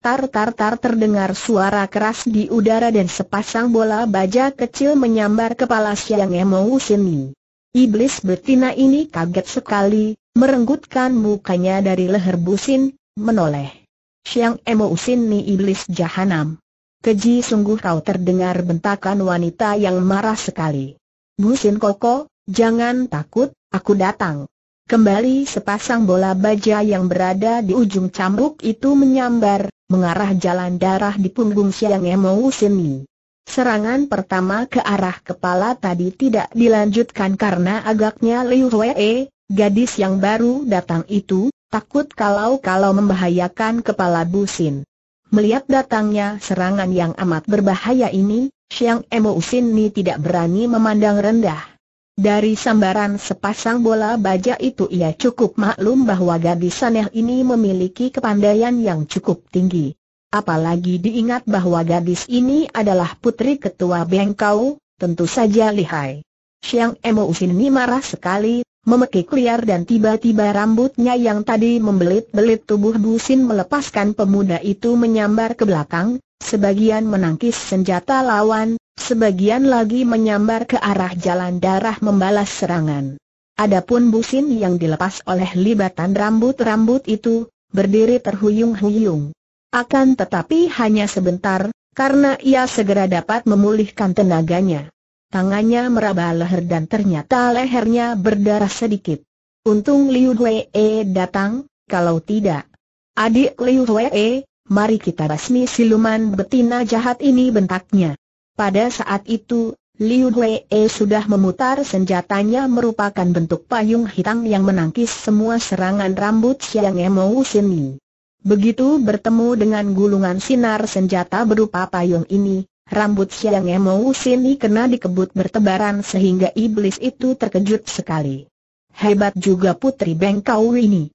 Tar-tar-tar terdengar suara keras di udara dan sepasang bola baja kecil menyambar kepala Siang Emo Sini. Iblis betina ini kaget sekali, merenggutkan mukanya dari leher Busin, menoleh. Siang Emo Sini iblis jahanam. Keji sungguh kau terdengar bentakan wanita yang marah sekali. Busin Koko, jangan takut, aku datang. Kembali sepasang bola baja yang berada di ujung cambuk itu menyambar, mengarah jalan darah di punggung Siang Emo Sini. Serangan pertama ke arah kepala tadi tidak dilanjutkan karena agaknya Liu Wei, gadis yang baru datang itu, takut kalau-kalau membahayakan kepala Busin. Melihat datangnya serangan yang amat berbahaya ini, Siang Emo ni tidak berani memandang rendah. Dari sambaran sepasang bola baja itu ia cukup maklum bahwa gadis aneh ini memiliki kepandaian yang cukup tinggi. Apalagi diingat bahwa gadis ini adalah putri ketua Bengkau, tentu saja lihai. Siang Emo ini marah sekali, memekik liar dan tiba-tiba rambutnya yang tadi membelit-belit tubuh Busin melepaskan pemuda itu menyambar ke belakang, Sebagian menangkis senjata lawan, sebagian lagi menyambar ke arah jalan darah membalas serangan. Adapun busin yang dilepas oleh libatan rambut-rambut itu, berdiri terhuyung-huyung. Akan tetapi hanya sebentar, karena ia segera dapat memulihkan tenaganya. Tangannya meraba leher dan ternyata lehernya berdarah sedikit. Untung Liu Wei datang, kalau tidak. Adik Liu Wei mari kita basmi siluman betina jahat ini bentaknya. Pada saat itu, Liu Wei e sudah memutar senjatanya merupakan bentuk payung hitam yang menangkis semua serangan rambut Siang Emou Sini. Begitu bertemu dengan gulungan sinar senjata berupa payung ini, rambut Siang Emou Sini kena dikebut bertebaran sehingga iblis itu terkejut sekali. Hebat juga putri Bengkau ini.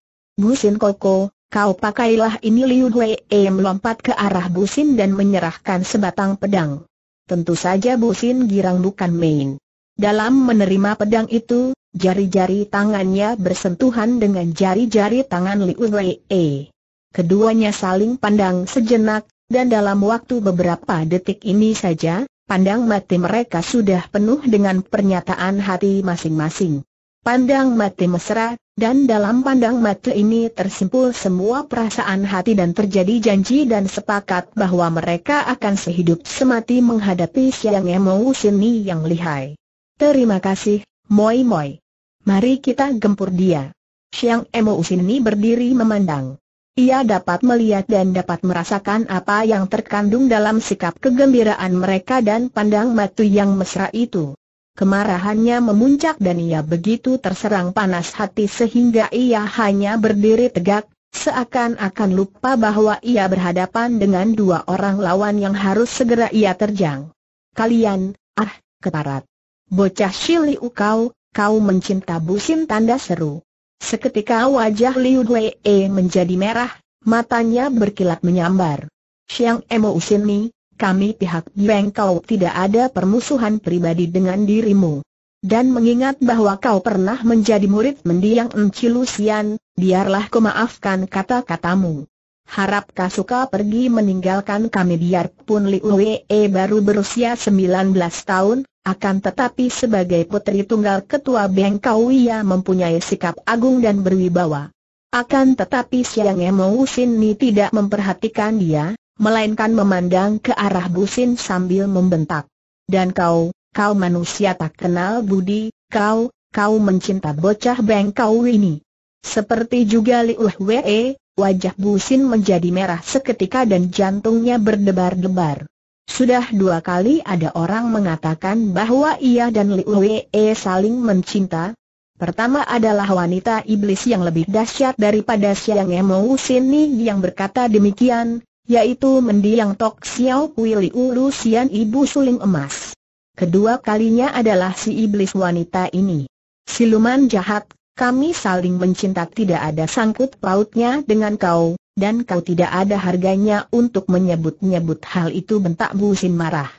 Sin Koko, kau pakailah ini Liu Wei melompat ke arah Busin dan menyerahkan sebatang pedang. Tentu saja Busin girang bukan main. Dalam menerima pedang itu, jari-jari tangannya bersentuhan dengan jari-jari tangan Liu Wei. Keduanya saling pandang sejenak, dan dalam waktu beberapa detik ini saja, pandang mati mereka sudah penuh dengan pernyataan hati masing-masing. Pandang mati mesra, dan dalam pandang mati ini tersimpul semua perasaan hati dan terjadi janji dan sepakat bahwa mereka akan sehidup semati menghadapi Siang Emo Sini yang lihai. Terima kasih, Moi Moi. Mari kita gempur dia. Siang Emo Sini berdiri memandang. Ia dapat melihat dan dapat merasakan apa yang terkandung dalam sikap kegembiraan mereka dan pandang mati yang mesra itu. Kemarahannya memuncak dan ia begitu terserang panas hati sehingga ia hanya berdiri tegak, seakan-akan lupa bahwa ia berhadapan dengan dua orang lawan yang harus segera ia terjang. Kalian, ah, keparat. Bocah Shili ukau, kau mencinta busin tanda seru. Seketika wajah Liu Wei menjadi merah, matanya berkilat menyambar. Siang Emo usin Mi, kami pihak bank kau tidak ada permusuhan pribadi dengan dirimu. Dan mengingat bahwa kau pernah menjadi murid mendiang Enci Lusian, biarlah ku maafkan kata-katamu. Harap suka pergi meninggalkan kami biarpun Li Uwe e baru berusia 19 tahun, akan tetapi sebagai putri tunggal ketua kau ia mempunyai sikap agung dan berwibawa. Akan tetapi siangnya Emo ni tidak memperhatikan dia, melainkan memandang ke arah Busin sambil membentak. Dan kau, kau manusia tak kenal budi, kau, kau mencinta bocah bengkau ini. Seperti juga Liu Hwe, wajah Busin menjadi merah seketika dan jantungnya berdebar-debar. Sudah dua kali ada orang mengatakan bahwa ia dan Liu Wee saling mencinta. Pertama adalah wanita iblis yang lebih dahsyat daripada Siang Emo ini yang berkata demikian, yaitu mendiang Tok Xiao Kui Liu Lu Ibu Suling Emas. Kedua kalinya adalah si iblis wanita ini. Siluman jahat, kami saling mencinta tidak ada sangkut pautnya dengan kau, dan kau tidak ada harganya untuk menyebut-nyebut hal itu bentak Bu Sin marah.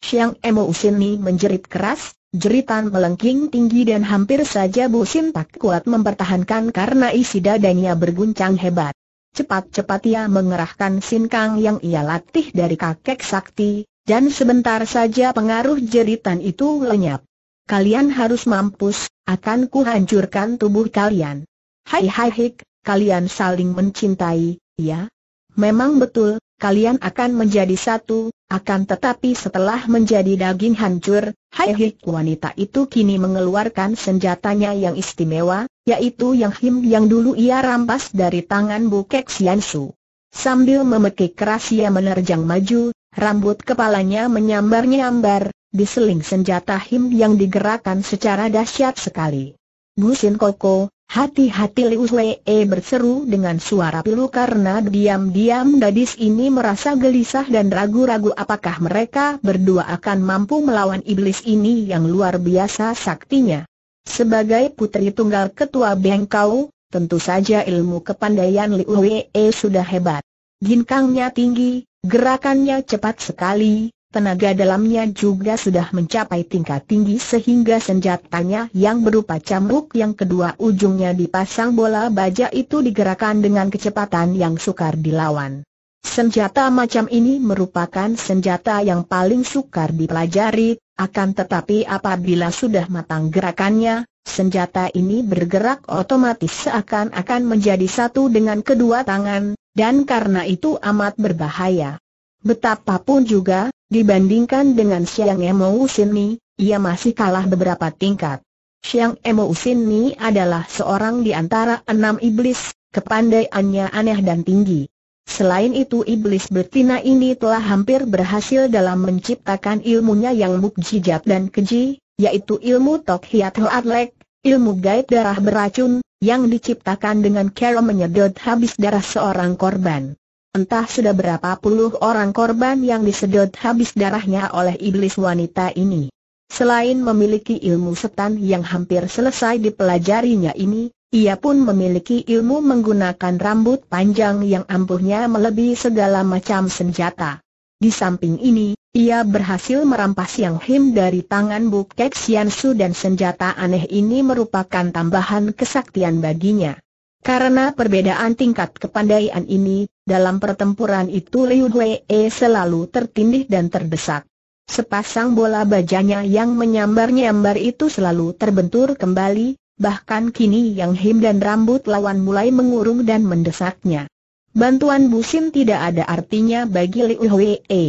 Siang Emo Usini menjerit keras, jeritan melengking tinggi dan hampir saja Bu Sin tak kuat mempertahankan karena isi dadanya berguncang hebat. Cepat-cepat ia mengerahkan sinkang yang ia latih dari kakek sakti, dan sebentar saja pengaruh jeritan itu lenyap. Kalian harus mampus, akan kuhancurkan tubuh kalian. Hai hai hik, kalian saling mencintai, ya? Memang betul, kalian akan menjadi satu, akan tetapi setelah menjadi daging hancur, Hai Hik wanita itu kini mengeluarkan senjatanya yang istimewa, yaitu yang him yang dulu ia rampas dari tangan Bukek Xiansu. Sambil memekik keras ia menerjang maju, rambut kepalanya menyambar-nyambar, diseling senjata him yang digerakkan secara dahsyat sekali. Busin Koko, hati-hati Liu Wei eh, berseru dengan suara pilu karena diam-diam gadis ini merasa gelisah dan ragu-ragu apakah mereka berdua akan mampu melawan iblis ini yang luar biasa saktinya. Sebagai putri tunggal ketua Bengkau, tentu saja ilmu kepandaian Liu Wei eh, sudah hebat. Ginkangnya tinggi, gerakannya cepat sekali, Tenaga dalamnya juga sudah mencapai tingkat tinggi sehingga senjatanya yang berupa cambuk yang kedua ujungnya dipasang bola baja itu digerakkan dengan kecepatan yang sukar dilawan. Senjata macam ini merupakan senjata yang paling sukar dipelajari, akan tetapi apabila sudah matang gerakannya, senjata ini bergerak otomatis seakan-akan menjadi satu dengan kedua tangan, dan karena itu amat berbahaya. Betapapun juga, Dibandingkan dengan Xiang Emo Usini, ia masih kalah beberapa tingkat. Xiang Emo Usini adalah seorang di antara enam iblis, kepandaiannya aneh dan tinggi. Selain itu iblis betina ini telah hampir berhasil dalam menciptakan ilmunya yang mukjizat dan keji, yaitu ilmu Tok Hiat Hoatlek, ilmu gaib darah beracun, yang diciptakan dengan cara menyedot habis darah seorang korban. Entah sudah berapa puluh orang korban yang disedot habis darahnya oleh iblis wanita ini. Selain memiliki ilmu setan yang hampir selesai dipelajarinya ini, ia pun memiliki ilmu menggunakan rambut panjang yang ampuhnya melebihi segala macam senjata. Di samping ini, ia berhasil merampas Yang Him dari tangan Bukek Su dan senjata aneh ini merupakan tambahan kesaktian baginya. Karena perbedaan tingkat kepandaian ini, dalam pertempuran itu Liu Wei e selalu tertindih dan terdesak. Sepasang bola bajanya yang menyambar-nyambar itu selalu terbentur kembali, bahkan kini yang him dan rambut lawan mulai mengurung dan mendesaknya. Bantuan busin tidak ada artinya bagi Liu Wei. E.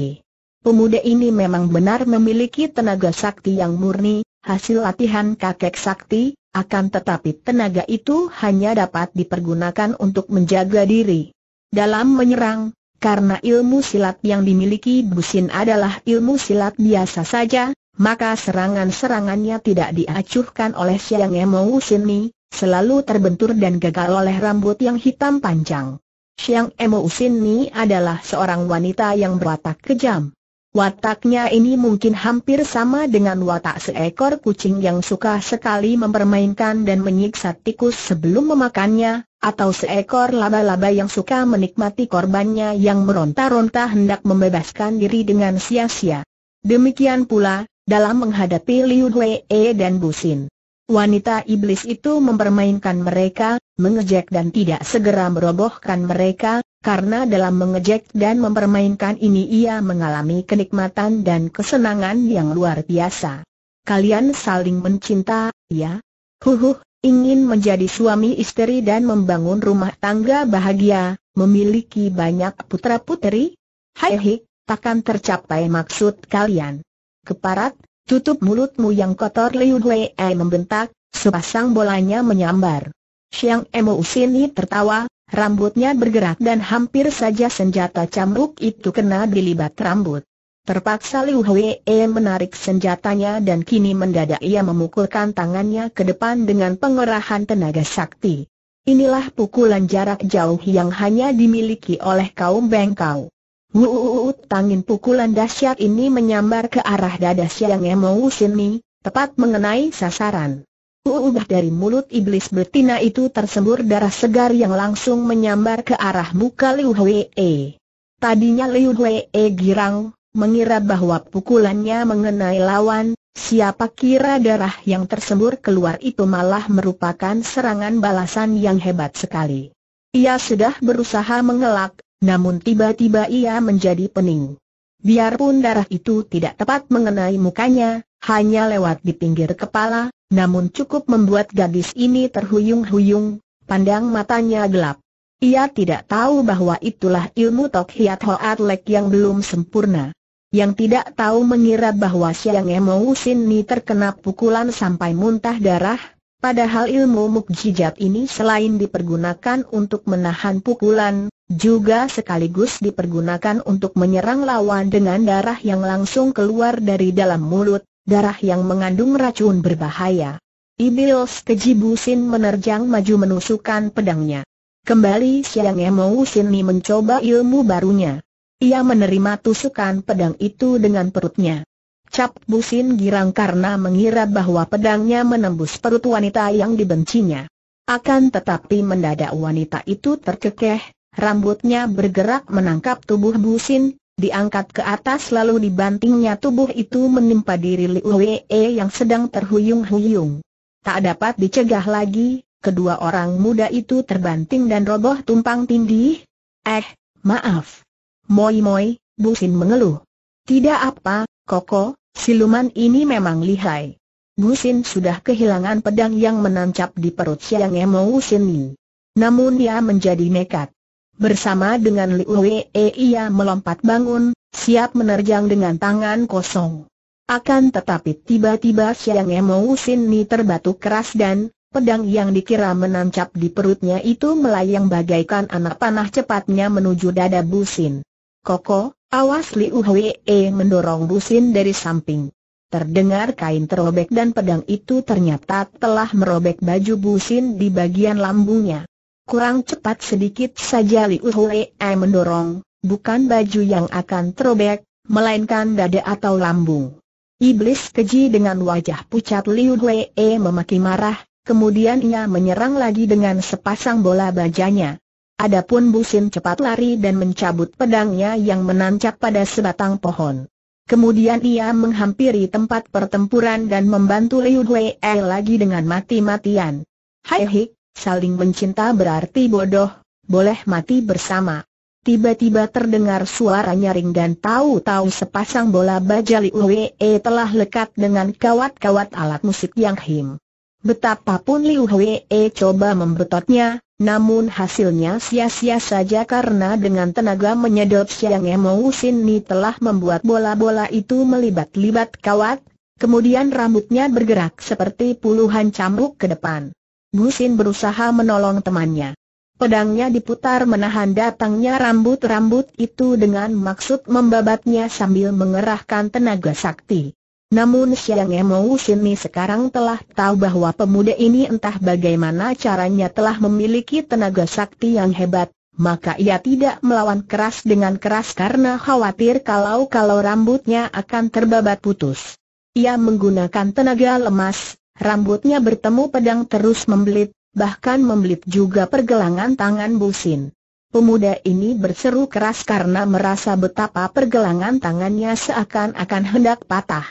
Pemuda ini memang benar memiliki tenaga sakti yang murni, hasil latihan kakek sakti, akan tetapi tenaga itu hanya dapat dipergunakan untuk menjaga diri. Dalam menyerang, karena ilmu silat yang dimiliki Busin adalah ilmu silat biasa saja, maka serangan-serangannya tidak diacuhkan oleh Siang Emou Sini, selalu terbentur dan gagal oleh rambut yang hitam panjang. Siang Emou Sini adalah seorang wanita yang berwatak kejam. Wataknya ini mungkin hampir sama dengan watak seekor kucing yang suka sekali mempermainkan dan menyiksa tikus sebelum memakannya, atau seekor laba-laba yang suka menikmati korbannya yang meronta-ronta hendak membebaskan diri dengan sia-sia. Demikian pula, dalam menghadapi Liu Wei dan Busin. Wanita iblis itu mempermainkan mereka, mengejek dan tidak segera merobohkan mereka, karena dalam mengejek dan mempermainkan ini ia mengalami kenikmatan dan kesenangan yang luar biasa. Kalian saling mencinta, ya? Huhuh, ingin menjadi suami istri dan membangun rumah tangga bahagia, memiliki banyak putra-putri? Hai hik, takkan tercapai maksud kalian. Keparat, Tutup mulutmu yang kotor Liu Wei membentak, sepasang bolanya menyambar. Xiang Emo Sini tertawa, rambutnya bergerak dan hampir saja senjata cambuk itu kena dilibat rambut. Terpaksa Liu Wei menarik senjatanya dan kini mendadak ia memukulkan tangannya ke depan dengan pengerahan tenaga sakti. Inilah pukulan jarak jauh yang hanya dimiliki oleh kaum Bengkau tangin pukulan dahsyat ini menyambar ke arah dada Siang Emou Sini, tepat mengenai sasaran. Uubah dari mulut iblis betina itu tersembur darah segar yang langsung menyambar ke arah muka Liu Hwee. Tadinya Liu Hwee girang, mengira bahwa pukulannya mengenai lawan, siapa kira darah yang tersembur keluar itu malah merupakan serangan balasan yang hebat sekali. Ia sudah berusaha mengelak, namun tiba-tiba ia menjadi pening. Biarpun darah itu tidak tepat mengenai mukanya, hanya lewat di pinggir kepala, namun cukup membuat gadis ini terhuyung-huyung, pandang matanya gelap. Ia tidak tahu bahwa itulah ilmu Tok Hiat yang belum sempurna. Yang tidak tahu mengira bahwa Siang Emo Usin ini terkena pukulan sampai muntah darah, padahal ilmu mukjizat ini selain dipergunakan untuk menahan pukulan, juga sekaligus dipergunakan untuk menyerang lawan dengan darah yang langsung keluar dari dalam mulut, darah yang mengandung racun berbahaya. Iblis kejibusin menerjang maju menusukkan pedangnya. Kembali Siang Emousin mencoba ilmu barunya. Ia menerima tusukan pedang itu dengan perutnya. Cap Busin girang karena mengira bahwa pedangnya menembus perut wanita yang dibencinya. Akan tetapi mendadak wanita itu terkekeh, rambutnya bergerak menangkap tubuh Busin, diangkat ke atas lalu dibantingnya tubuh itu menimpa diri Liu Wei yang sedang terhuyung-huyung. Tak dapat dicegah lagi, kedua orang muda itu terbanting dan roboh tumpang tindih. Eh, maaf. Moi Moi, Busin mengeluh. Tidak apa, Koko, siluman ini memang lihai. Busin sudah kehilangan pedang yang menancap di perut Siang Emo Usin Namun dia menjadi nekat. Bersama dengan Liu Wei eh, ia melompat bangun, siap menerjang dengan tangan kosong. Akan tetapi tiba-tiba Xiang Sin Ni terbatuk keras dan pedang yang dikira menancap di perutnya itu melayang bagaikan anak panah cepatnya menuju dada Busin. Koko, awas Liu Wei eh, mendorong Busin dari samping. Terdengar kain terobek dan pedang itu ternyata telah merobek baju Busin di bagian lambungnya. Kurang cepat sedikit saja Liu E mendorong, bukan baju yang akan terobek, melainkan dada atau lambung. Iblis keji dengan wajah pucat Liu E memaki marah, kemudian ia menyerang lagi dengan sepasang bola bajanya. Adapun Busin cepat lari dan mencabut pedangnya yang menancap pada sebatang pohon. Kemudian ia menghampiri tempat pertempuran dan membantu Liu Hui lagi dengan mati-matian. Hai hik, saling mencinta berarti bodoh, boleh mati bersama. Tiba-tiba terdengar suara nyaring dan tahu-tahu sepasang bola baja Liu telah lekat dengan kawat-kawat alat musik yang him. Betapapun Liu coba membetotnya, namun hasilnya sia-sia saja karena dengan tenaga menyedot Siang emosin ni telah membuat bola-bola itu melibat-libat kawat, kemudian rambutnya bergerak seperti puluhan cambuk ke depan. Busin berusaha menolong temannya. Pedangnya diputar menahan datangnya rambut-rambut itu dengan maksud membabatnya sambil mengerahkan tenaga sakti. Namun Siang Musin ini sekarang telah tahu bahwa pemuda ini entah bagaimana caranya telah memiliki tenaga sakti yang hebat, maka ia tidak melawan keras dengan keras karena khawatir kalau-kalau rambutnya akan terbabat putus. Ia menggunakan tenaga lemas, Rambutnya bertemu pedang terus membelit, bahkan membelit juga pergelangan tangan Busin. Pemuda ini berseru keras karena merasa betapa pergelangan tangannya seakan-akan hendak patah.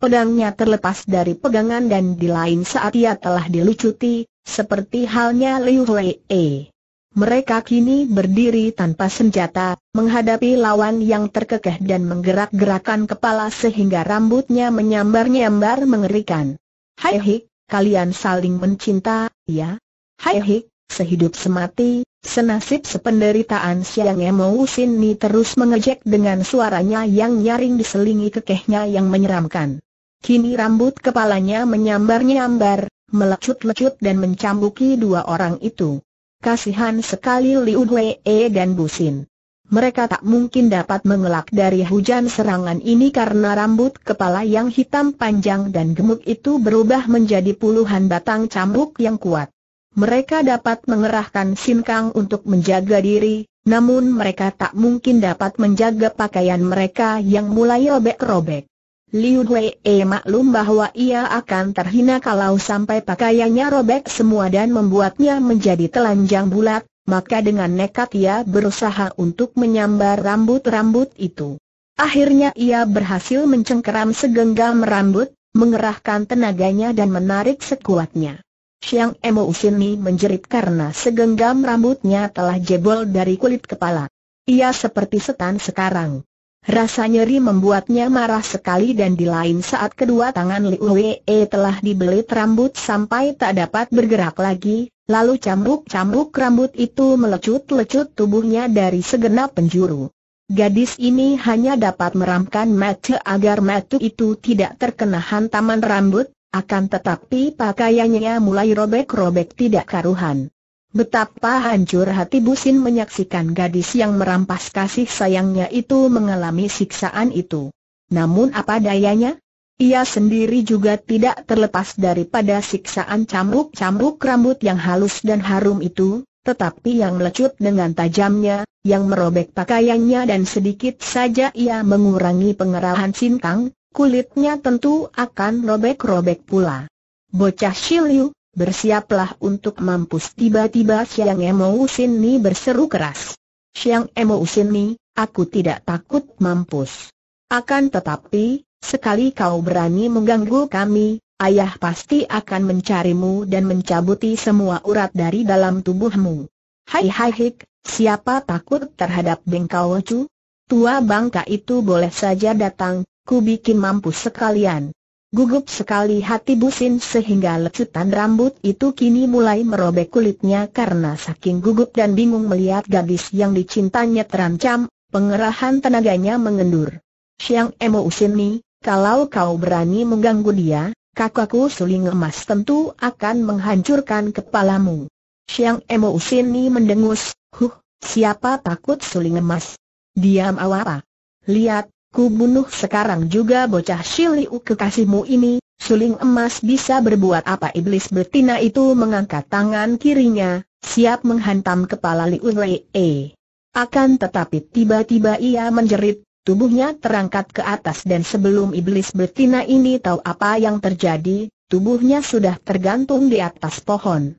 Pedangnya terlepas dari pegangan dan di lain saat ia telah dilucuti, seperti halnya Liu Hui E. Mereka kini berdiri tanpa senjata, menghadapi lawan yang terkekeh dan menggerak-gerakan kepala sehingga rambutnya menyambar-nyambar mengerikan. Hai hik, kalian saling mencinta, ya? Hai hik, sehidup semati, senasib sependeritaan Siang Emo Sini terus mengejek dengan suaranya yang nyaring diselingi kekehnya yang menyeramkan. Kini rambut kepalanya menyambar-nyambar, melecut-lecut dan mencambuki dua orang itu. Kasihan sekali Liu Hwee dan Busin mereka tak mungkin dapat mengelak dari hujan serangan ini karena rambut kepala yang hitam panjang dan gemuk itu berubah menjadi puluhan batang cambuk yang kuat. Mereka dapat mengerahkan sinkang untuk menjaga diri, namun mereka tak mungkin dapat menjaga pakaian mereka yang mulai robek-robek. Liu Wei e maklum bahwa ia akan terhina kalau sampai pakaiannya robek semua dan membuatnya menjadi telanjang bulat, maka dengan nekat ia berusaha untuk menyambar rambut-rambut itu. Akhirnya ia berhasil mencengkeram segenggam rambut, mengerahkan tenaganya dan menarik sekuatnya. Siang Emo Usini menjerit karena segenggam rambutnya telah jebol dari kulit kepala. Ia seperti setan sekarang. Rasa nyeri membuatnya marah sekali dan di lain saat kedua tangan Liu Wei telah dibelit rambut sampai tak dapat bergerak lagi, Lalu cambuk-cambuk rambut itu melecut-lecut tubuhnya dari segenap penjuru. Gadis ini hanya dapat meramkan mata agar mata itu tidak terkena hantaman rambut, akan tetapi pakaiannya mulai robek-robek tidak karuhan. Betapa hancur hati Busin menyaksikan gadis yang merampas kasih sayangnya itu mengalami siksaan itu. Namun apa dayanya, ia sendiri juga tidak terlepas daripada siksaan cambuk-cambuk rambut yang halus dan harum itu, tetapi yang melecut dengan tajamnya, yang merobek pakaiannya dan sedikit saja ia mengurangi pengerahan sinkang, kulitnya tentu akan robek-robek pula. Bocah Shiliu, bersiaplah untuk mampus tiba-tiba Siang Emo ni berseru keras. Siang Emo ni, aku tidak takut mampus. Akan tetapi, Sekali kau berani mengganggu kami, ayah pasti akan mencarimu dan mencabuti semua urat dari dalam tubuhmu. Hai hai hik, siapa takut terhadap Bengkau Cu? Tua bangka itu boleh saja datang, ku bikin mampu sekalian. Gugup sekali hati Busin sehingga lecutan rambut itu kini mulai merobek kulitnya karena saking gugup dan bingung melihat gadis yang dicintanya terancam, pengerahan tenaganya mengendur. Siang Emo Usin ni, kalau kau berani mengganggu dia, kakakku suling emas tentu akan menghancurkan kepalamu. Siang Emo Usini mendengus, huh, siapa takut suling emas? Diam awara. Lihat, ku bunuh sekarang juga bocah Shiliu kekasihmu ini, suling emas bisa berbuat apa iblis betina itu mengangkat tangan kirinya, siap menghantam kepala Liu Wei. Akan tetapi tiba-tiba ia menjerit, Tubuhnya terangkat ke atas dan sebelum iblis betina ini tahu apa yang terjadi, tubuhnya sudah tergantung di atas pohon.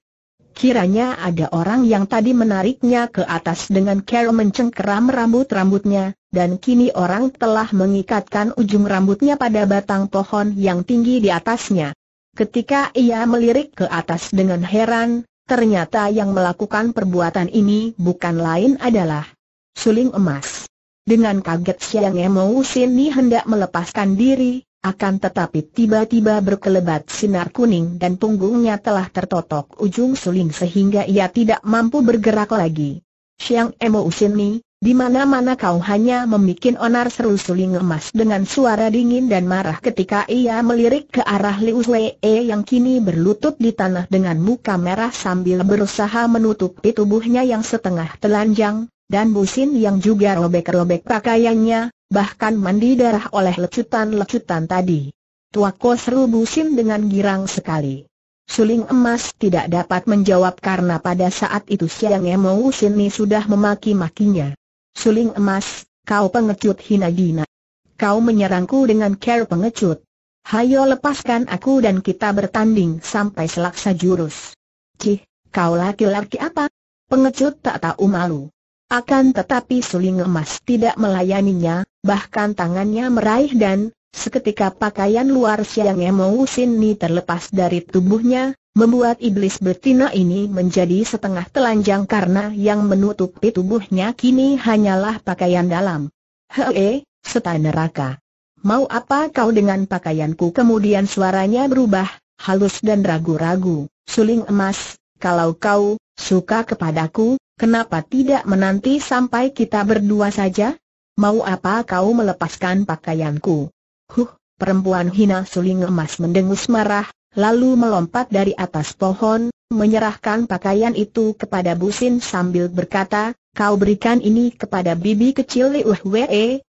Kiranya ada orang yang tadi menariknya ke atas dengan cara mencengkeram rambut-rambutnya, dan kini orang telah mengikatkan ujung rambutnya pada batang pohon yang tinggi di atasnya. Ketika ia melirik ke atas dengan heran, ternyata yang melakukan perbuatan ini bukan lain adalah suling emas. Dengan kaget Siang Emo Sini hendak melepaskan diri, akan tetapi tiba-tiba berkelebat sinar kuning dan punggungnya telah tertotok ujung suling sehingga ia tidak mampu bergerak lagi. Siang Emo Usini, di mana-mana kau hanya memikin onar seru suling emas dengan suara dingin dan marah ketika ia melirik ke arah Liu E yang kini berlutut di tanah dengan muka merah sambil berusaha menutupi tubuhnya yang setengah telanjang, dan Busin yang juga robek-robek pakaiannya, bahkan mandi darah oleh lecutan-lecutan tadi. Tua Kosru Busin dengan girang sekali. Suling emas tidak dapat menjawab karena pada saat itu Siang emosi Sini sudah memaki-makinya. Suling emas, kau pengecut hina dina. Kau menyerangku dengan care pengecut. Hayo lepaskan aku dan kita bertanding sampai selaksa jurus. Cih, kau laki-laki apa? Pengecut tak tahu malu. Akan tetapi suling emas tidak melayaninya, bahkan tangannya meraih dan, seketika pakaian luar Siang Emo ini terlepas dari tubuhnya, membuat iblis betina ini menjadi setengah telanjang karena yang menutupi tubuhnya kini hanyalah pakaian dalam. Hee, setan neraka. Mau apa kau dengan pakaianku? Kemudian suaranya berubah, halus dan ragu-ragu. Suling emas, kalau kau suka kepadaku, Kenapa tidak menanti sampai kita berdua saja? Mau apa kau melepaskan pakaianku? Huh, perempuan hina suling emas mendengus marah, lalu melompat dari atas pohon, menyerahkan pakaian itu kepada Busin sambil berkata, kau berikan ini kepada bibi kecil Liu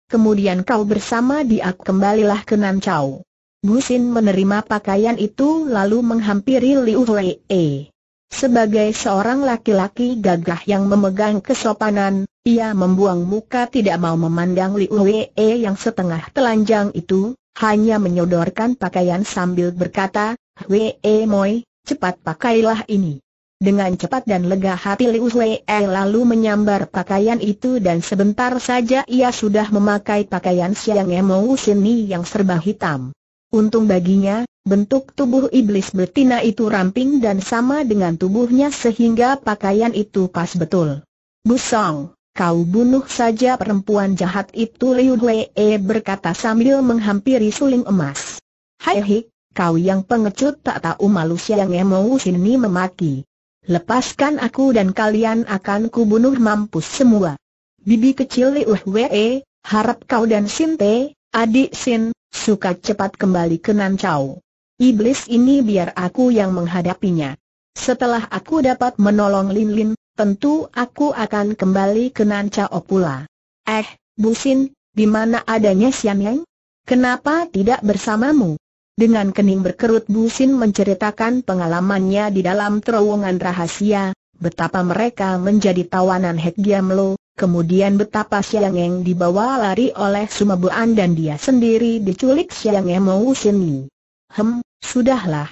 kemudian kau bersama dia kembalilah ke Nancau. Busin menerima pakaian itu lalu menghampiri Liu Wee. Sebagai seorang laki-laki gagah yang memegang kesopanan, ia membuang muka tidak mau memandang Li Wei e yang setengah telanjang itu, hanya menyodorkan pakaian sambil berkata, Wei e Moi, cepat pakailah ini. Dengan cepat dan lega hati Liu Wei e lalu menyambar pakaian itu dan sebentar saja ia sudah memakai pakaian Siang Emo Sini yang serba hitam. Untung baginya, Bentuk tubuh iblis betina itu ramping dan sama dengan tubuhnya sehingga pakaian itu pas betul. Busong, kau bunuh saja perempuan jahat itu Liu Wei'e berkata sambil menghampiri suling emas. Hai hik, kau yang pengecut tak tahu malu yang emosi sini memaki. Lepaskan aku dan kalian akan kubunuh mampus semua. Bibi kecil Liu Wei'e, harap kau dan Sinte, adik Sin, suka cepat kembali ke Nancau. Iblis ini biar aku yang menghadapinya. Setelah aku dapat menolong Lin Lin, tentu aku akan kembali ke Nancao pula. Eh, Busin, di mana adanya Siam Yang? Kenapa tidak bersamamu? Dengan kening berkerut Busin menceritakan pengalamannya di dalam terowongan rahasia, betapa mereka menjadi tawanan Hek Giam kemudian betapa Siang Eng dibawa lari oleh Sumabuan dan dia sendiri diculik Siang Emo Sini. Hem, sudahlah.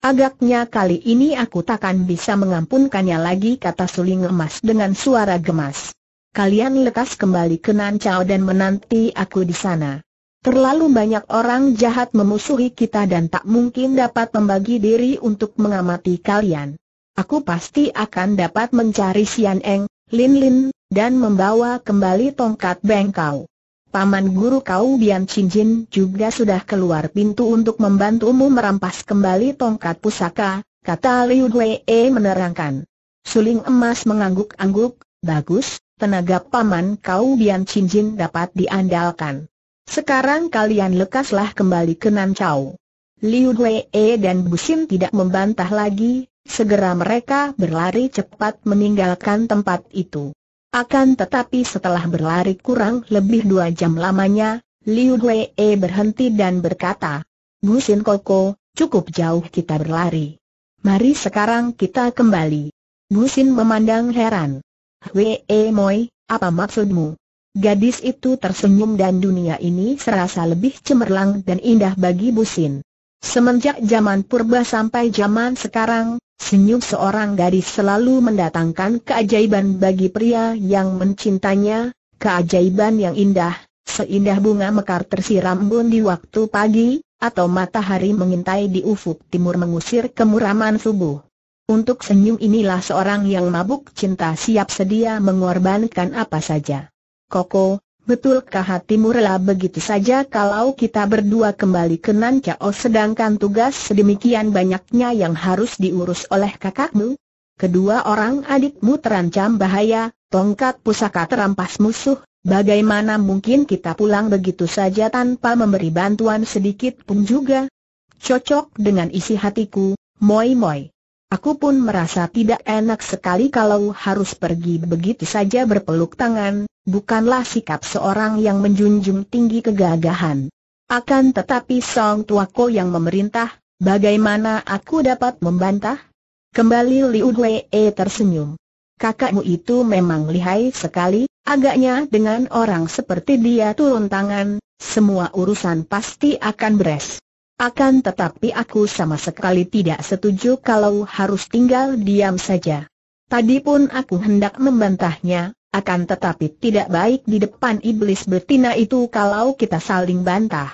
Agaknya kali ini aku takkan bisa mengampunkannya lagi kata suling emas dengan suara gemas. Kalian lekas kembali ke Nancao dan menanti aku di sana. Terlalu banyak orang jahat memusuhi kita dan tak mungkin dapat membagi diri untuk mengamati kalian. Aku pasti akan dapat mencari Sian Eng, Lin Lin, dan membawa kembali tongkat bengkau. Paman guru kau Bian Cincin juga sudah keluar pintu untuk membantumu merampas kembali tongkat pusaka, kata Liu E menerangkan. Suling emas mengangguk-angguk, bagus, tenaga paman kau Bian Cincin dapat diandalkan. Sekarang kalian lekaslah kembali ke Nancau. Liu Hwee e dan Busin tidak membantah lagi, segera mereka berlari cepat meninggalkan tempat itu. Akan tetapi setelah berlari kurang lebih dua jam lamanya, Liu Wei e berhenti dan berkata, Sin Koko, cukup jauh kita berlari. Mari sekarang kita kembali. Sin memandang heran. Wei e Moi, apa maksudmu? Gadis itu tersenyum dan dunia ini serasa lebih cemerlang dan indah bagi Busin. Semenjak zaman purba sampai zaman sekarang, Senyum seorang gadis selalu mendatangkan keajaiban bagi pria yang mencintainya, keajaiban yang indah, seindah bunga mekar tersiram bun di waktu pagi, atau matahari mengintai di ufuk timur mengusir kemuraman subuh. Untuk senyum inilah seorang yang mabuk cinta siap sedia mengorbankan apa saja. Koko, Betulkah hatimu rela begitu saja kalau kita berdua kembali ke Nancao sedangkan tugas sedemikian banyaknya yang harus diurus oleh kakakmu? Kedua orang adikmu terancam bahaya, tongkat pusaka terampas musuh, bagaimana mungkin kita pulang begitu saja tanpa memberi bantuan sedikit pun juga? Cocok dengan isi hatiku, moi-moi. Aku pun merasa tidak enak sekali kalau harus pergi begitu saja berpeluk tangan, bukanlah sikap seorang yang menjunjung tinggi kegagahan. Akan tetapi Song Tuako yang memerintah, bagaimana aku dapat membantah? Kembali Liu e tersenyum. Kakakmu itu memang lihai sekali, agaknya dengan orang seperti dia turun tangan, semua urusan pasti akan beres. Akan tetapi aku sama sekali tidak setuju kalau harus tinggal diam saja. Tadi pun aku hendak membantahnya, akan tetapi tidak baik di depan iblis betina itu kalau kita saling bantah.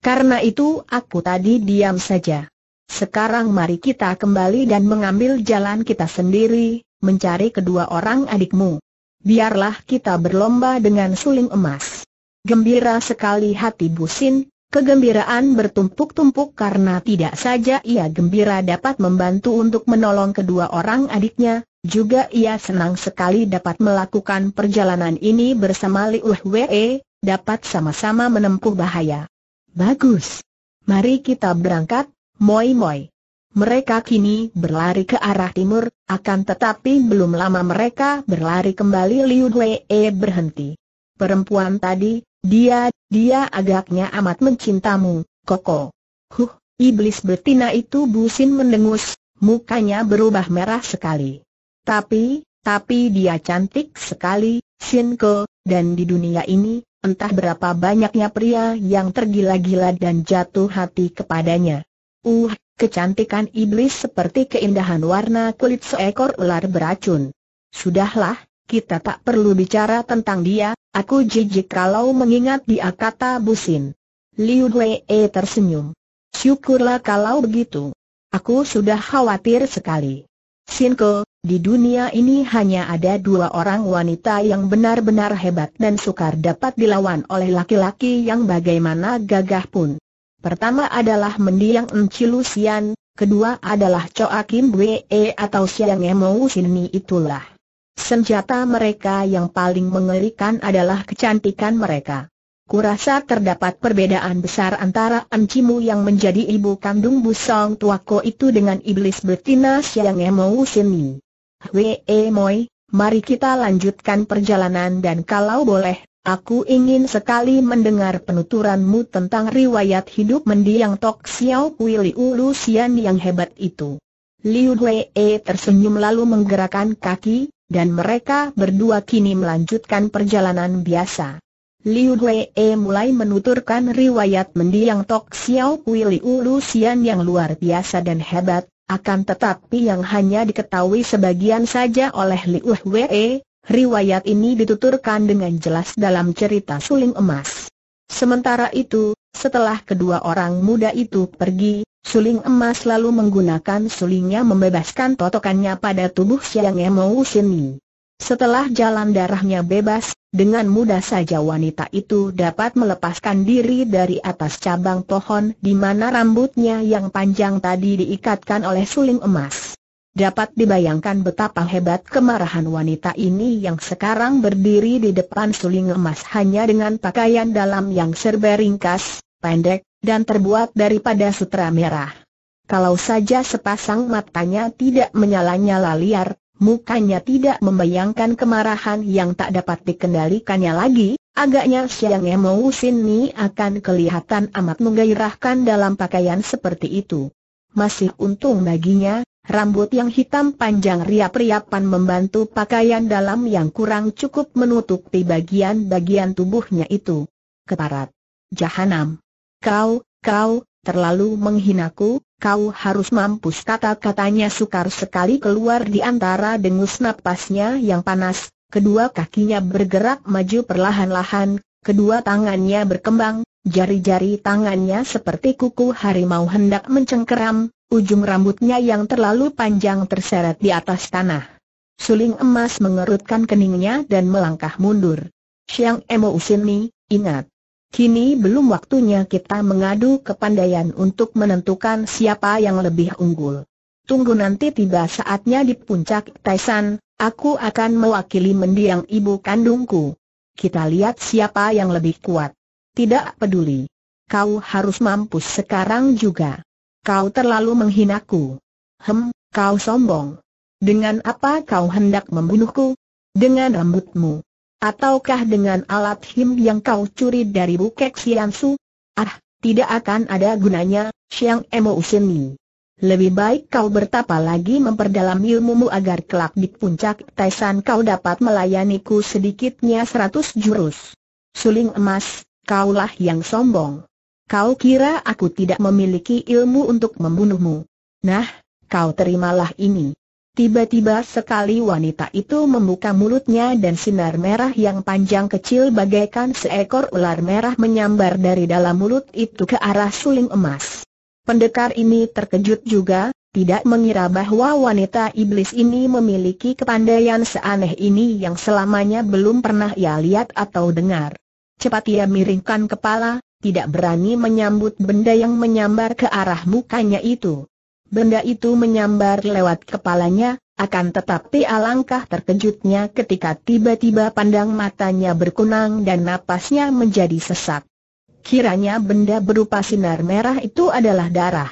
Karena itu aku tadi diam saja. Sekarang mari kita kembali dan mengambil jalan kita sendiri, mencari kedua orang adikmu. Biarlah kita berlomba dengan suling emas. Gembira sekali hati Busin, Kegembiraan bertumpuk-tumpuk karena tidak saja ia gembira dapat membantu untuk menolong kedua orang adiknya, juga ia senang sekali dapat melakukan perjalanan ini bersama Liu Wei, dapat sama-sama menempuh bahaya. Bagus. Mari kita berangkat, Moi Moi. Mereka kini berlari ke arah timur, akan tetapi belum lama mereka berlari kembali Liu Wei berhenti. Perempuan tadi, dia, dia agaknya amat mencintamu, Koko. Huh, iblis betina itu busin mendengus, mukanya berubah merah sekali. Tapi, tapi dia cantik sekali, Shinko, dan di dunia ini, entah berapa banyaknya pria yang tergila-gila dan jatuh hati kepadanya. Uh, kecantikan iblis seperti keindahan warna kulit seekor ular beracun. Sudahlah, kita tak perlu bicara tentang dia, Aku jijik kalau mengingat dia kata Busin. Liu Wei e tersenyum. Syukurlah kalau begitu. Aku sudah khawatir sekali. Sinko, di dunia ini hanya ada dua orang wanita yang benar-benar hebat dan sukar dapat dilawan oleh laki-laki yang bagaimana gagah pun. Pertama adalah mendiang Enci Lucian, kedua adalah Choa Kim Wei e atau Siang Emo Sini itulah. Senjata mereka yang paling mengerikan adalah kecantikan mereka. Kurasa terdapat perbedaan besar antara Ancimu yang menjadi ibu kandung Busong Tuako itu dengan iblis betina Siang Emou Sini. Wee eh, Moi, mari kita lanjutkan perjalanan dan kalau boleh, aku ingin sekali mendengar penuturanmu tentang riwayat hidup mendiang Tok Xiao Kui Liu Lucian yang hebat itu. Liu Wee eh, tersenyum lalu menggerakkan kaki, dan mereka berdua kini melanjutkan perjalanan biasa. Liu Wei mulai menuturkan riwayat mendiang Tok Xiao Kui Liu Lucian yang luar biasa dan hebat, akan tetapi yang hanya diketahui sebagian saja oleh Liu Wei, riwayat ini dituturkan dengan jelas dalam cerita suling emas. Sementara itu, setelah kedua orang muda itu pergi, suling emas lalu menggunakan sulingnya membebaskan totokannya pada tubuh Siang emu Sini. Setelah jalan darahnya bebas, dengan mudah saja wanita itu dapat melepaskan diri dari atas cabang pohon di mana rambutnya yang panjang tadi diikatkan oleh suling emas. Dapat dibayangkan betapa hebat kemarahan wanita ini yang sekarang berdiri di depan suling emas hanya dengan pakaian dalam yang serba ringkas, pendek, dan terbuat daripada sutra merah. Kalau saja sepasang matanya tidak menyala-nyala liar, mukanya tidak membayangkan kemarahan yang tak dapat dikendalikannya lagi, agaknya Siang emosin ini akan kelihatan amat menggairahkan dalam pakaian seperti itu. Masih untung baginya, Rambut yang hitam panjang riap-riapan membantu pakaian dalam yang kurang cukup menutupi bagian-bagian tubuhnya itu. Keparat. Jahanam. Kau, kau, terlalu menghinaku, kau harus mampus kata-katanya sukar sekali keluar di antara dengus napasnya yang panas, kedua kakinya bergerak maju perlahan-lahan, kedua tangannya berkembang, jari-jari tangannya seperti kuku harimau hendak mencengkeram, Ujung rambutnya yang terlalu panjang terseret di atas tanah. Suling emas mengerutkan keningnya dan melangkah mundur. Siang Emo ni ingat. Kini belum waktunya kita mengadu kepandaian untuk menentukan siapa yang lebih unggul. Tunggu nanti tiba saatnya di puncak Taisan, aku akan mewakili mendiang ibu kandungku. Kita lihat siapa yang lebih kuat. Tidak peduli. Kau harus mampus sekarang juga. Kau terlalu menghinaku. Hem, kau sombong. Dengan apa kau hendak membunuhku? Dengan rambutmu. Ataukah dengan alat him yang kau curi dari bukek Siansu? Ah, tidak akan ada gunanya, Siang Emo Useni. Lebih baik kau bertapa lagi memperdalam ilmumu agar kelak di puncak Taisan kau dapat melayaniku sedikitnya seratus jurus. Suling emas, kaulah yang sombong. Kau kira aku tidak memiliki ilmu untuk membunuhmu? Nah, kau terimalah ini. Tiba-tiba sekali wanita itu membuka mulutnya dan sinar merah yang panjang kecil bagaikan seekor ular merah menyambar dari dalam mulut itu ke arah suling emas. Pendekar ini terkejut juga, tidak mengira bahwa wanita iblis ini memiliki kepandaian seaneh ini yang selamanya belum pernah ia lihat atau dengar. Cepat ia miringkan kepala, tidak berani menyambut benda yang menyambar ke arah mukanya itu. Benda itu menyambar lewat kepalanya, akan tetapi alangkah terkejutnya ketika tiba-tiba pandang matanya berkunang dan napasnya menjadi sesak. Kiranya benda berupa sinar merah itu adalah darah.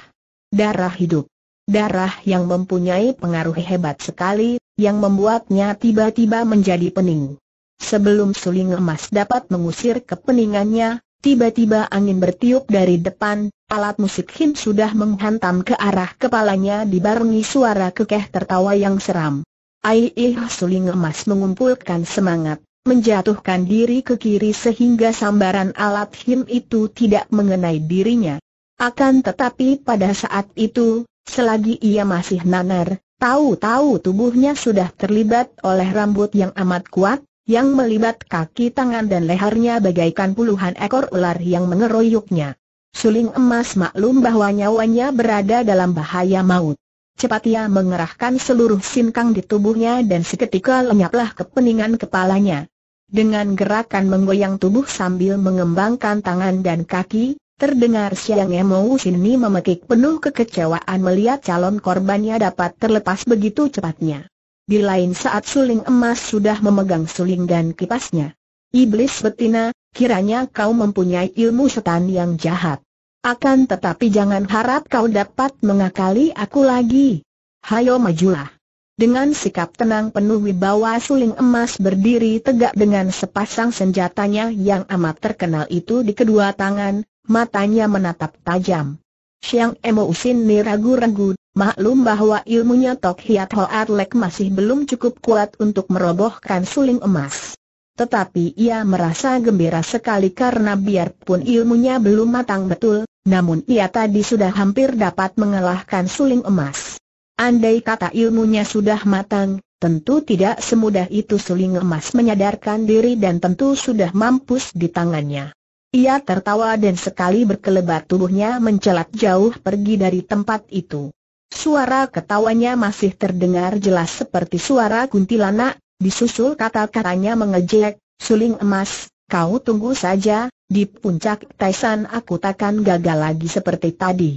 Darah hidup. Darah yang mempunyai pengaruh hebat sekali, yang membuatnya tiba-tiba menjadi pening. Sebelum suling emas dapat mengusir kepeningannya, Tiba-tiba angin bertiup dari depan, alat musik Him sudah menghantam ke arah kepalanya dibarengi suara kekeh tertawa yang seram. Aiyah suling emas mengumpulkan semangat, menjatuhkan diri ke kiri sehingga sambaran alat Him itu tidak mengenai dirinya. Akan tetapi pada saat itu, selagi ia masih nanar, tahu-tahu tubuhnya sudah terlibat oleh rambut yang amat kuat, yang melibat kaki tangan dan lehernya bagaikan puluhan ekor ular yang mengeroyoknya. Suling emas maklum bahwa nyawanya berada dalam bahaya maut. Cepat ia mengerahkan seluruh sinkang di tubuhnya dan seketika lenyaplah kepeningan kepalanya. Dengan gerakan menggoyang tubuh sambil mengembangkan tangan dan kaki, terdengar Siang emau Sini memekik penuh kekecewaan melihat calon korbannya dapat terlepas begitu cepatnya. Di lain saat suling emas sudah memegang suling dan kipasnya. Iblis betina, kiranya kau mempunyai ilmu setan yang jahat. Akan tetapi jangan harap kau dapat mengakali aku lagi. Hayo majulah. Dengan sikap tenang penuh wibawa suling emas berdiri tegak dengan sepasang senjatanya yang amat terkenal itu di kedua tangan, matanya menatap tajam. Siang Emo Usin ragu-ragu Maklum bahwa ilmunya Tok Hiat Hoat Lek masih belum cukup kuat untuk merobohkan suling emas. Tetapi ia merasa gembira sekali karena biarpun ilmunya belum matang betul, namun ia tadi sudah hampir dapat mengalahkan suling emas. Andai kata ilmunya sudah matang, tentu tidak semudah itu suling emas menyadarkan diri dan tentu sudah mampus di tangannya. Ia tertawa dan sekali berkelebat tubuhnya mencelat jauh pergi dari tempat itu. Suara ketawanya masih terdengar jelas seperti suara kuntilanak, disusul kata-katanya mengejek, suling emas, kau tunggu saja, di puncak Taisan aku takkan gagal lagi seperti tadi.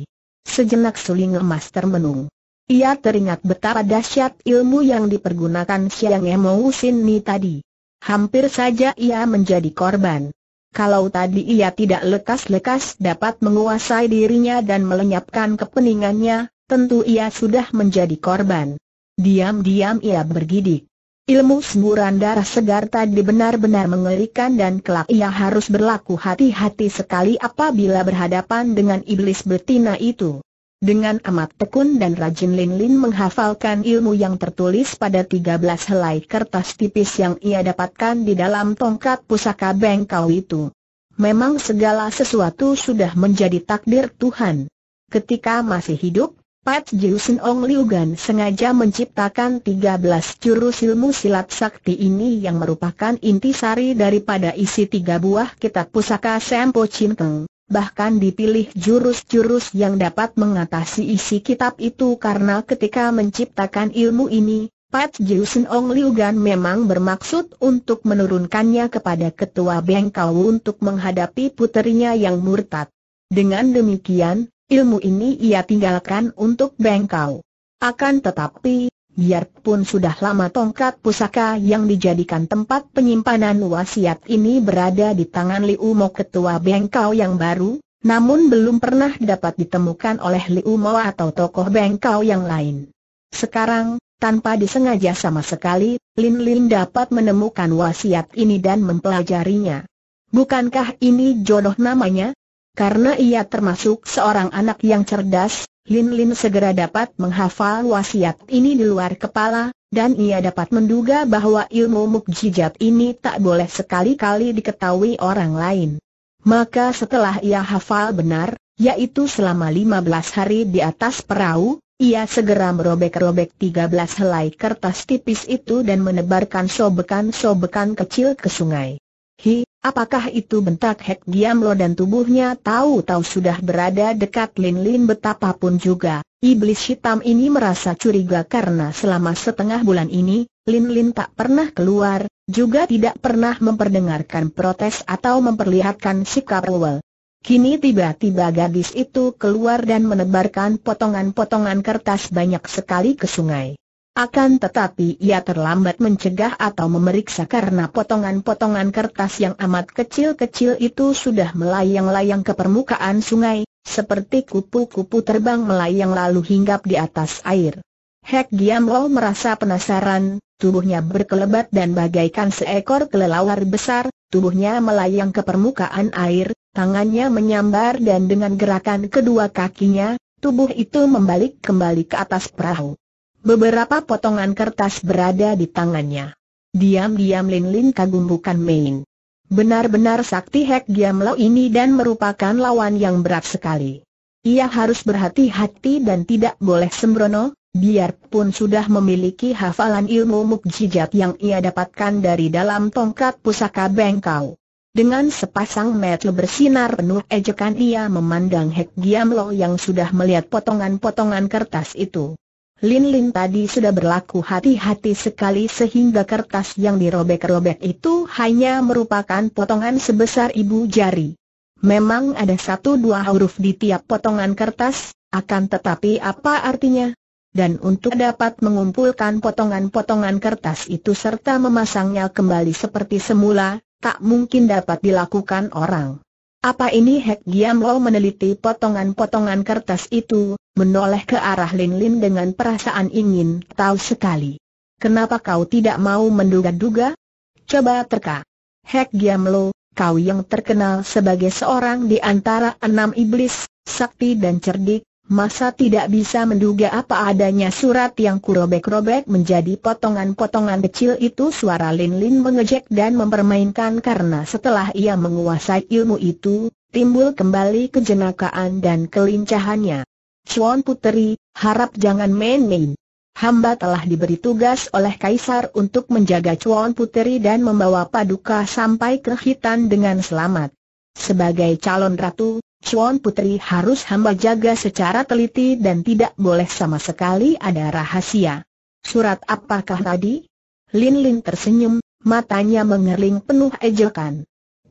Sejenak suling emas termenung. Ia teringat betapa dahsyat ilmu yang dipergunakan Siang Emo ni tadi. Hampir saja ia menjadi korban. Kalau tadi ia tidak lekas-lekas dapat menguasai dirinya dan melenyapkan kepeningannya, tentu ia sudah menjadi korban. Diam-diam ia bergidik. Ilmu semburan darah segar tadi benar-benar mengerikan dan kelak ia harus berlaku hati-hati sekali apabila berhadapan dengan iblis betina itu. Dengan amat tekun dan rajin Lin Lin menghafalkan ilmu yang tertulis pada 13 helai kertas tipis yang ia dapatkan di dalam tongkat pusaka bengkau itu. Memang segala sesuatu sudah menjadi takdir Tuhan. Ketika masih hidup, Pat Jiusen Ong Liugan sengaja menciptakan 13 jurus ilmu silat sakti ini yang merupakan inti sari daripada isi tiga buah kitab pusaka Sempo Cinteng. Bahkan dipilih jurus-jurus yang dapat mengatasi isi kitab itu karena ketika menciptakan ilmu ini, Pat Jiusen Ong Liugan memang bermaksud untuk menurunkannya kepada ketua Bengkau untuk menghadapi puterinya yang murtad. Dengan demikian, ilmu ini ia tinggalkan untuk bengkau. Akan tetapi, biarpun sudah lama tongkat pusaka yang dijadikan tempat penyimpanan wasiat ini berada di tangan Liu Mo ketua bengkau yang baru, namun belum pernah dapat ditemukan oleh Liu Mo atau tokoh bengkau yang lain. Sekarang, tanpa disengaja sama sekali, Lin Lin dapat menemukan wasiat ini dan mempelajarinya. Bukankah ini jodoh namanya? Karena ia termasuk seorang anak yang cerdas, Lin Lin segera dapat menghafal wasiat ini di luar kepala, dan ia dapat menduga bahwa ilmu mukjizat ini tak boleh sekali-kali diketahui orang lain. Maka setelah ia hafal benar, yaitu selama 15 hari di atas perahu, ia segera merobek-robek 13 helai kertas tipis itu dan menebarkan sobekan-sobekan kecil ke sungai. Hi, Apakah itu bentak Hek lo dan tubuhnya tahu-tahu sudah berada dekat Lin Lin betapapun juga, iblis hitam ini merasa curiga karena selama setengah bulan ini, Lin Lin tak pernah keluar, juga tidak pernah memperdengarkan protes atau memperlihatkan sikap Rowell. Kini tiba-tiba gadis itu keluar dan menebarkan potongan-potongan kertas banyak sekali ke sungai. Akan tetapi ia terlambat mencegah atau memeriksa karena potongan-potongan kertas yang amat kecil-kecil itu sudah melayang-layang ke permukaan sungai, seperti kupu-kupu terbang melayang lalu hinggap di atas air. Hek Giam Lo merasa penasaran, tubuhnya berkelebat dan bagaikan seekor kelelawar besar, tubuhnya melayang ke permukaan air, tangannya menyambar dan dengan gerakan kedua kakinya, tubuh itu membalik kembali ke atas perahu. Beberapa potongan kertas berada di tangannya. Diam-diam Lin Lin kagum bukan main. Benar-benar sakti Hek Giam Lo ini dan merupakan lawan yang berat sekali. Ia harus berhati-hati dan tidak boleh sembrono, biarpun sudah memiliki hafalan ilmu mukjizat yang ia dapatkan dari dalam tongkat pusaka bengkau. Dengan sepasang mata bersinar penuh ejekan ia memandang Hek Giam Lo yang sudah melihat potongan-potongan kertas itu. Lin Lin tadi sudah berlaku hati-hati sekali sehingga kertas yang dirobek-robek itu hanya merupakan potongan sebesar ibu jari. Memang ada satu dua huruf di tiap potongan kertas, akan tetapi apa artinya? Dan untuk dapat mengumpulkan potongan-potongan kertas itu serta memasangnya kembali seperti semula, tak mungkin dapat dilakukan orang. Apa ini Hek Giam Lo meneliti potongan-potongan kertas itu, menoleh ke arah Lin Lin dengan perasaan ingin tahu sekali. Kenapa kau tidak mau menduga-duga? Coba terka. Hek Giam Lo, kau yang terkenal sebagai seorang di antara enam iblis, sakti dan cerdik, Masa tidak bisa menduga apa adanya surat yang kurobek-robek menjadi potongan-potongan kecil itu suara Lin Lin mengejek dan mempermainkan karena setelah ia menguasai ilmu itu, timbul kembali kejenakaan dan kelincahannya. Chuan Puteri, harap jangan main-main. Hamba telah diberi tugas oleh Kaisar untuk menjaga Chuan Puteri dan membawa paduka sampai ke Khitan dengan selamat. Sebagai calon ratu, Chuan Putri harus hamba jaga secara teliti dan tidak boleh sama sekali ada rahasia. Surat apakah tadi? Lin Lin tersenyum, matanya mengerling penuh ejekan.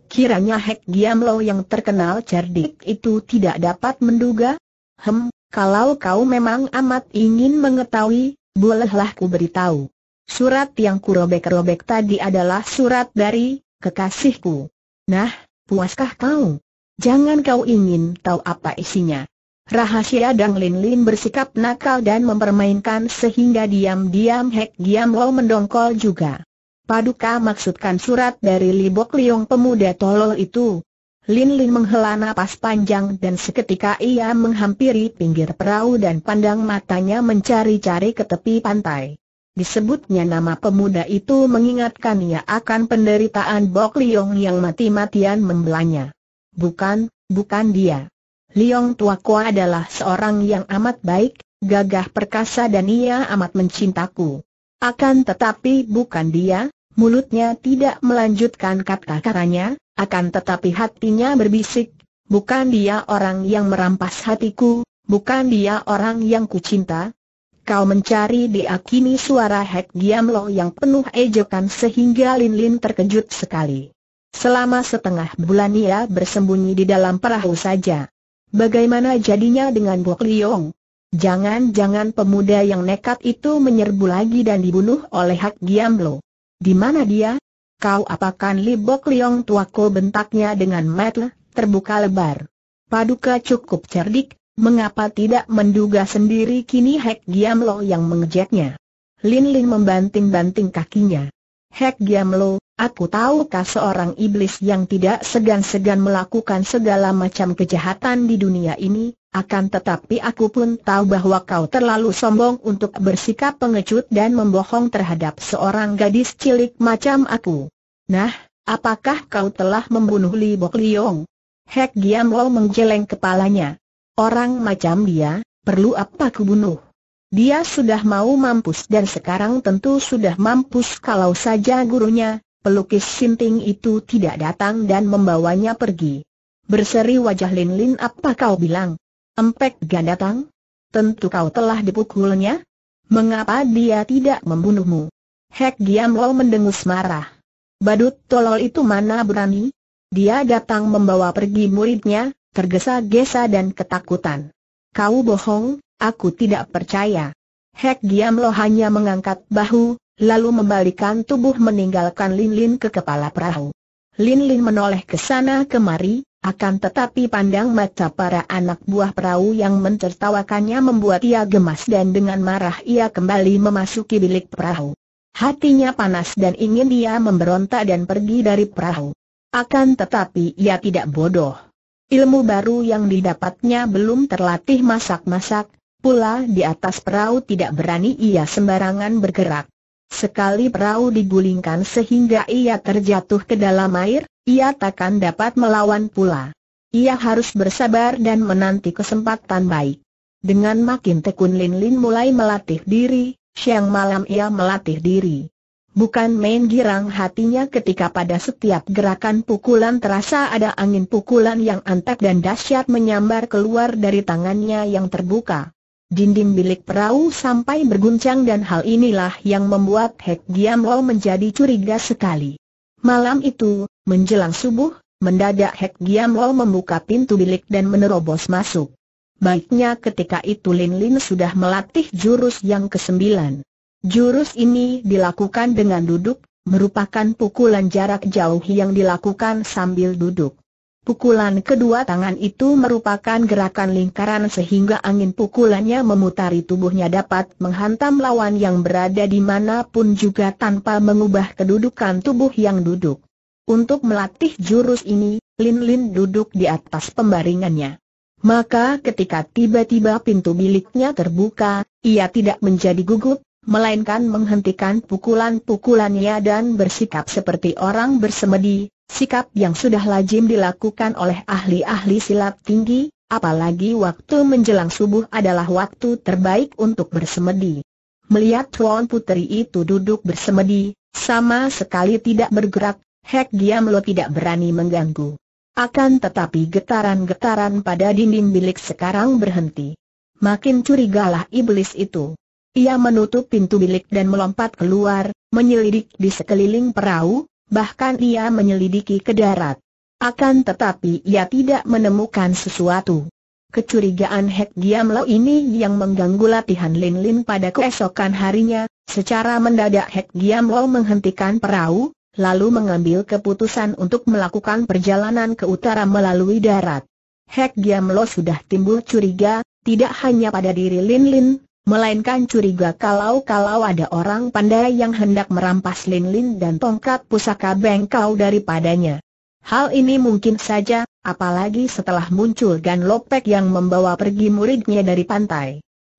Kiranya Hek Lo yang terkenal cerdik itu tidak dapat menduga? Hem, kalau kau memang amat ingin mengetahui, bolehlah ku beritahu. Surat yang kurobek-robek tadi adalah surat dari kekasihku. Nah, puaskah kau? Jangan kau ingin tahu apa isinya. Rahasia Dang Lin Lin bersikap nakal dan mempermainkan sehingga diam-diam Hek Giam Lo mendongkol juga. Paduka maksudkan surat dari Libok Liong pemuda tolol itu. Lin Lin menghela nafas panjang dan seketika ia menghampiri pinggir perahu dan pandang matanya mencari-cari ke tepi pantai. Disebutnya nama pemuda itu mengingatkan ia akan penderitaan Bok Liong yang mati-matian membelanya. Bukan, bukan dia. Liong Tuakwa adalah seorang yang amat baik, gagah perkasa dan ia amat mencintaku. Akan tetapi bukan dia, mulutnya tidak melanjutkan kata-katanya, akan tetapi hatinya berbisik, bukan dia orang yang merampas hatiku, bukan dia orang yang kucinta. Kau mencari diakini kini suara Hek lo yang penuh ejekan sehingga Lin Lin terkejut sekali. Selama setengah bulan ia bersembunyi di dalam perahu saja. Bagaimana jadinya dengan Bok Liong? Jangan-jangan pemuda yang nekat itu menyerbu lagi dan dibunuh oleh Hak Giamlo. Di mana dia? Kau apakan Li Bok Liong tuaku bentaknya dengan metle, terbuka lebar. Paduka cukup cerdik, mengapa tidak menduga sendiri kini Hak Giamlo yang mengejeknya? Lin Lin membanting-banting kakinya. Hek Giamlo, aku tahukah seorang iblis yang tidak segan-segan melakukan segala macam kejahatan di dunia ini, akan tetapi aku pun tahu bahwa kau terlalu sombong untuk bersikap pengecut dan membohong terhadap seorang gadis cilik macam aku. Nah, apakah kau telah membunuh Li Bok Liong? Hek Giamlo menggeleng kepalanya. Orang macam dia, perlu apa bunuh? Dia sudah mau mampus dan sekarang tentu sudah mampus kalau saja gurunya, pelukis sinting itu tidak datang dan membawanya pergi. Berseri wajah Lin Lin apa kau bilang? Empek gak datang? Tentu kau telah dipukulnya? Mengapa dia tidak membunuhmu? Hek Giam Lo mendengus marah. Badut tolol itu mana berani? Dia datang membawa pergi muridnya, tergesa-gesa dan ketakutan. Kau bohong, Aku tidak percaya. Hek Giam Lo hanya mengangkat bahu, lalu membalikan tubuh meninggalkan Lin Lin ke kepala perahu. Lin Lin menoleh ke sana kemari, akan tetapi pandang mata para anak buah perahu yang mencertawakannya membuat ia gemas dan dengan marah ia kembali memasuki bilik perahu. Hatinya panas dan ingin ia memberontak dan pergi dari perahu. Akan tetapi ia tidak bodoh. Ilmu baru yang didapatnya belum terlatih masak-masak, Pula di atas perahu tidak berani ia sembarangan bergerak. Sekali perahu digulingkan sehingga ia terjatuh ke dalam air, ia takkan dapat melawan pula. Ia harus bersabar dan menanti kesempatan baik. Dengan makin tekun Lin Lin mulai melatih diri, siang malam ia melatih diri. Bukan main girang hatinya ketika pada setiap gerakan pukulan terasa ada angin pukulan yang antak dan dahsyat menyambar keluar dari tangannya yang terbuka. Dinding bilik perahu sampai berguncang dan hal inilah yang membuat Hek Giam Lo menjadi curiga sekali. Malam itu, menjelang subuh, mendadak Hek Giam Lo membuka pintu bilik dan menerobos masuk. Baiknya ketika itu Lin Lin sudah melatih jurus yang kesembilan. Jurus ini dilakukan dengan duduk, merupakan pukulan jarak jauh yang dilakukan sambil duduk. Pukulan kedua tangan itu merupakan gerakan lingkaran sehingga angin pukulannya memutari tubuhnya dapat menghantam lawan yang berada di manapun juga tanpa mengubah kedudukan tubuh yang duduk. Untuk melatih jurus ini, Lin Lin duduk di atas pembaringannya. Maka ketika tiba-tiba pintu biliknya terbuka, ia tidak menjadi gugup, melainkan menghentikan pukulan-pukulannya dan bersikap seperti orang bersemedi, sikap yang sudah lazim dilakukan oleh ahli-ahli silat tinggi, apalagi waktu menjelang subuh adalah waktu terbaik untuk bersemedi. Melihat Tuan Putri itu duduk bersemedi, sama sekali tidak bergerak, Hek lo tidak berani mengganggu. Akan tetapi getaran-getaran pada dinding bilik sekarang berhenti. Makin curigalah iblis itu. Ia menutup pintu bilik dan melompat keluar, menyelidik di sekeliling perahu, bahkan ia menyelidiki ke darat. Akan tetapi ia tidak menemukan sesuatu. Kecurigaan Hek Giam Lo ini yang mengganggu latihan Lin Lin pada keesokan harinya, secara mendadak Hek Giam Lo menghentikan perahu, lalu mengambil keputusan untuk melakukan perjalanan ke utara melalui darat. Hek Giam Lo sudah timbul curiga, tidak hanya pada diri Lin Lin, melainkan curiga kalau-kalau ada orang pandai yang hendak merampas lin-lin dan tongkat pusaka bengkau daripadanya. Hal ini mungkin saja, apalagi setelah muncul Gan Lopek yang membawa pergi muridnya dari pantai.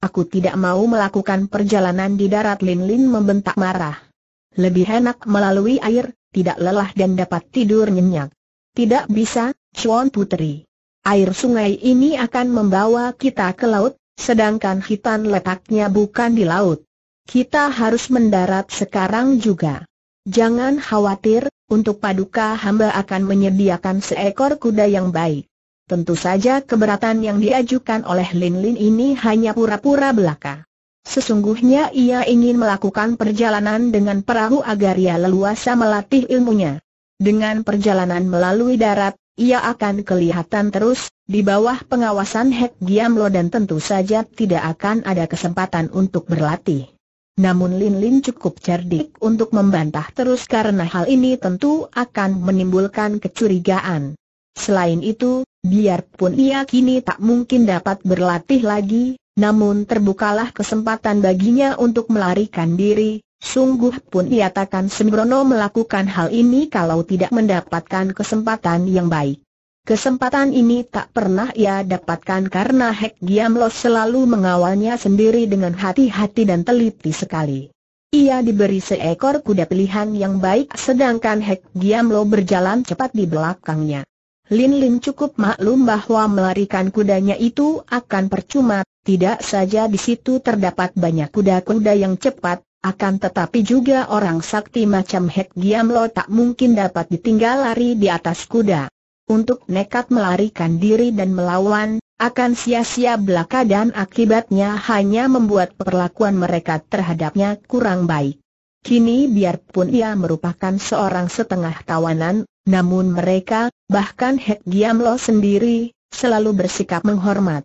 Aku tidak mau melakukan perjalanan di darat lin-lin membentak marah. Lebih enak melalui air, tidak lelah dan dapat tidur nyenyak. Tidak bisa, Chuan Putri. Air sungai ini akan membawa kita ke laut, Sedangkan hitan letaknya bukan di laut. Kita harus mendarat sekarang juga. Jangan khawatir, untuk paduka hamba akan menyediakan seekor kuda yang baik. Tentu saja keberatan yang diajukan oleh Lin Lin ini hanya pura-pura belaka. Sesungguhnya ia ingin melakukan perjalanan dengan perahu agar ia leluasa melatih ilmunya. Dengan perjalanan melalui darat, ia akan kelihatan terus, di bawah pengawasan Hek Giamlo dan tentu saja tidak akan ada kesempatan untuk berlatih. Namun Lin Lin cukup cerdik untuk membantah terus karena hal ini tentu akan menimbulkan kecurigaan. Selain itu, biarpun ia kini tak mungkin dapat berlatih lagi, namun terbukalah kesempatan baginya untuk melarikan diri, Sungguh pun ia takkan sembrono melakukan hal ini kalau tidak mendapatkan kesempatan yang baik. Kesempatan ini tak pernah ia dapatkan karena Hek Giam selalu mengawalnya sendiri dengan hati-hati dan teliti sekali. Ia diberi seekor kuda pilihan yang baik sedangkan Hek Giam berjalan cepat di belakangnya. Lin Lin cukup maklum bahwa melarikan kudanya itu akan percuma, tidak saja di situ terdapat banyak kuda-kuda yang cepat, akan tetapi juga orang sakti macam Hek Giam tak mungkin dapat ditinggal lari di atas kuda. Untuk nekat melarikan diri dan melawan, akan sia-sia belaka dan akibatnya hanya membuat perlakuan mereka terhadapnya kurang baik. Kini biarpun ia merupakan seorang setengah tawanan, namun mereka, bahkan Hek Giam sendiri, selalu bersikap menghormat.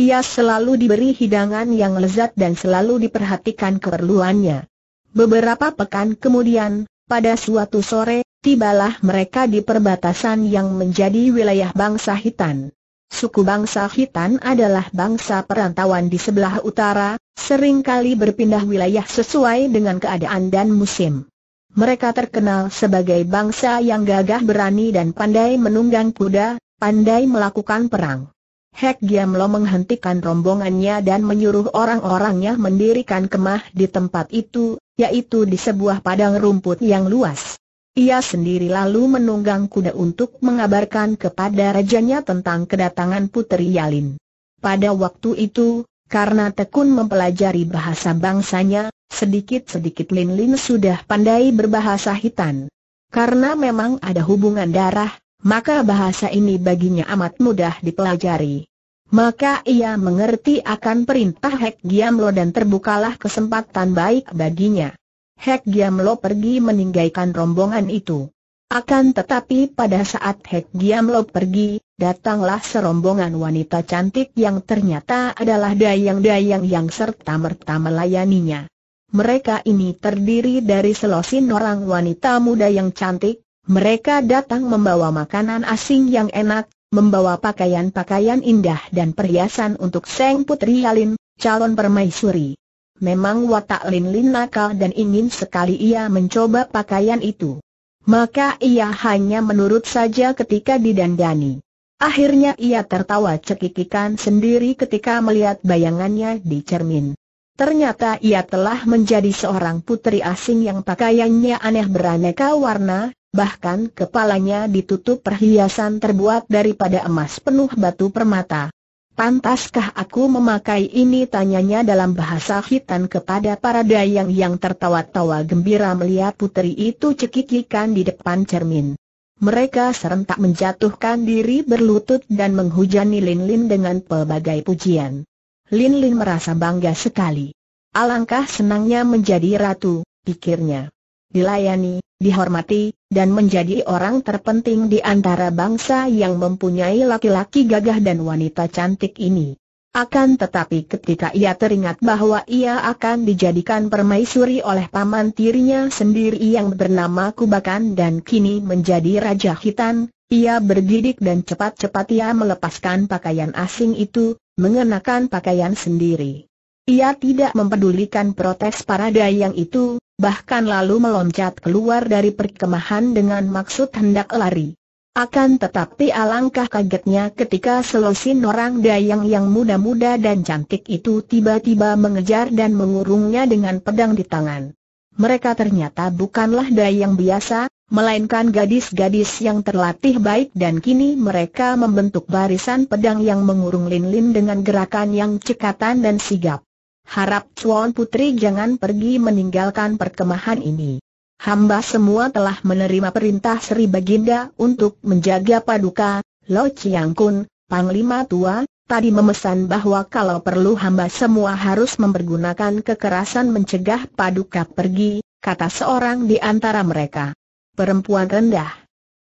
Ia selalu diberi hidangan yang lezat dan selalu diperhatikan keperluannya. Beberapa pekan kemudian, pada suatu sore, tibalah mereka di perbatasan yang menjadi wilayah bangsa Hitan. Suku bangsa Hitan adalah bangsa perantauan di sebelah utara, seringkali berpindah wilayah sesuai dengan keadaan dan musim. Mereka terkenal sebagai bangsa yang gagah berani dan pandai menunggang kuda, pandai melakukan perang. Hek Giamlo menghentikan rombongannya dan menyuruh orang-orangnya mendirikan kemah di tempat itu, yaitu di sebuah padang rumput yang luas. Ia sendiri lalu menunggang kuda untuk mengabarkan kepada rajanya tentang kedatangan Putri Yalin. Pada waktu itu, karena tekun mempelajari bahasa bangsanya, sedikit-sedikit Lin Lin sudah pandai berbahasa hitan. Karena memang ada hubungan darah, maka bahasa ini baginya amat mudah dipelajari. Maka ia mengerti akan perintah Hek Giamlo dan terbukalah kesempatan baik baginya. Hek Giamlo pergi meninggalkan rombongan itu. Akan tetapi pada saat Hek Giamlo pergi, datanglah serombongan wanita cantik yang ternyata adalah dayang-dayang yang serta-merta melayaninya. Mereka ini terdiri dari selosin orang wanita muda yang cantik, mereka datang membawa makanan asing yang enak, membawa pakaian-pakaian indah dan perhiasan untuk Seng Putri Yalin, calon permaisuri. Memang watak Lin Lin nakal dan ingin sekali ia mencoba pakaian itu. Maka ia hanya menurut saja ketika didandani. Akhirnya ia tertawa cekikikan sendiri ketika melihat bayangannya di cermin. Ternyata ia telah menjadi seorang putri asing yang pakaiannya aneh beraneka warna, bahkan kepalanya ditutup perhiasan terbuat daripada emas penuh batu permata. Pantaskah aku memakai ini tanyanya dalam bahasa hitan kepada para dayang yang tertawa-tawa gembira melihat putri itu cekikikan di depan cermin. Mereka serentak menjatuhkan diri berlutut dan menghujani Lin Lin dengan pelbagai pujian. Lin Lin merasa bangga sekali. Alangkah senangnya menjadi ratu, pikirnya dilayani, dihormati, dan menjadi orang terpenting di antara bangsa yang mempunyai laki-laki gagah dan wanita cantik ini. Akan tetapi ketika ia teringat bahwa ia akan dijadikan permaisuri oleh paman tirinya sendiri yang bernama Kubakan dan kini menjadi Raja Hitan, ia bergidik dan cepat-cepat ia melepaskan pakaian asing itu, mengenakan pakaian sendiri. Ia tidak mempedulikan protes para dayang itu, bahkan lalu meloncat keluar dari perkemahan dengan maksud hendak lari. Akan tetapi alangkah kagetnya ketika selosin orang dayang yang muda-muda dan cantik itu tiba-tiba mengejar dan mengurungnya dengan pedang di tangan. Mereka ternyata bukanlah dayang biasa, melainkan gadis-gadis yang terlatih baik dan kini mereka membentuk barisan pedang yang mengurung lin-lin dengan gerakan yang cekatan dan sigap. Harap Cuan Putri jangan pergi meninggalkan perkemahan ini. Hamba semua telah menerima perintah Sri Baginda untuk menjaga paduka, Lo Chiang Kun, Panglima Tua, tadi memesan bahwa kalau perlu hamba semua harus mempergunakan kekerasan mencegah paduka pergi, kata seorang di antara mereka. Perempuan rendah.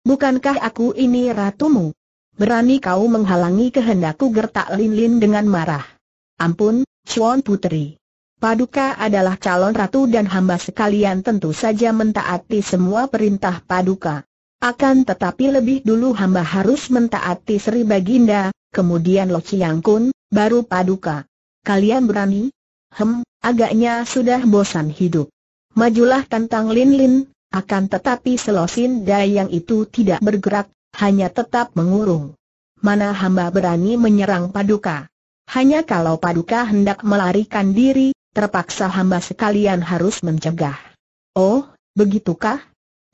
Bukankah aku ini ratumu? Berani kau menghalangi kehendakku gertak Lin Lin dengan marah. Ampun, Chuan Putri. Paduka adalah calon ratu dan hamba sekalian tentu saja mentaati semua perintah Paduka. Akan tetapi lebih dulu hamba harus mentaati Sri Baginda, kemudian Lo Chiang Kun, baru Paduka. Kalian berani? Hem, agaknya sudah bosan hidup. Majulah tentang Lin Lin, akan tetapi Selosin Dayang itu tidak bergerak, hanya tetap mengurung. Mana hamba berani menyerang Paduka? Hanya kalau Paduka hendak melarikan diri, terpaksa hamba sekalian harus mencegah. Oh, begitukah?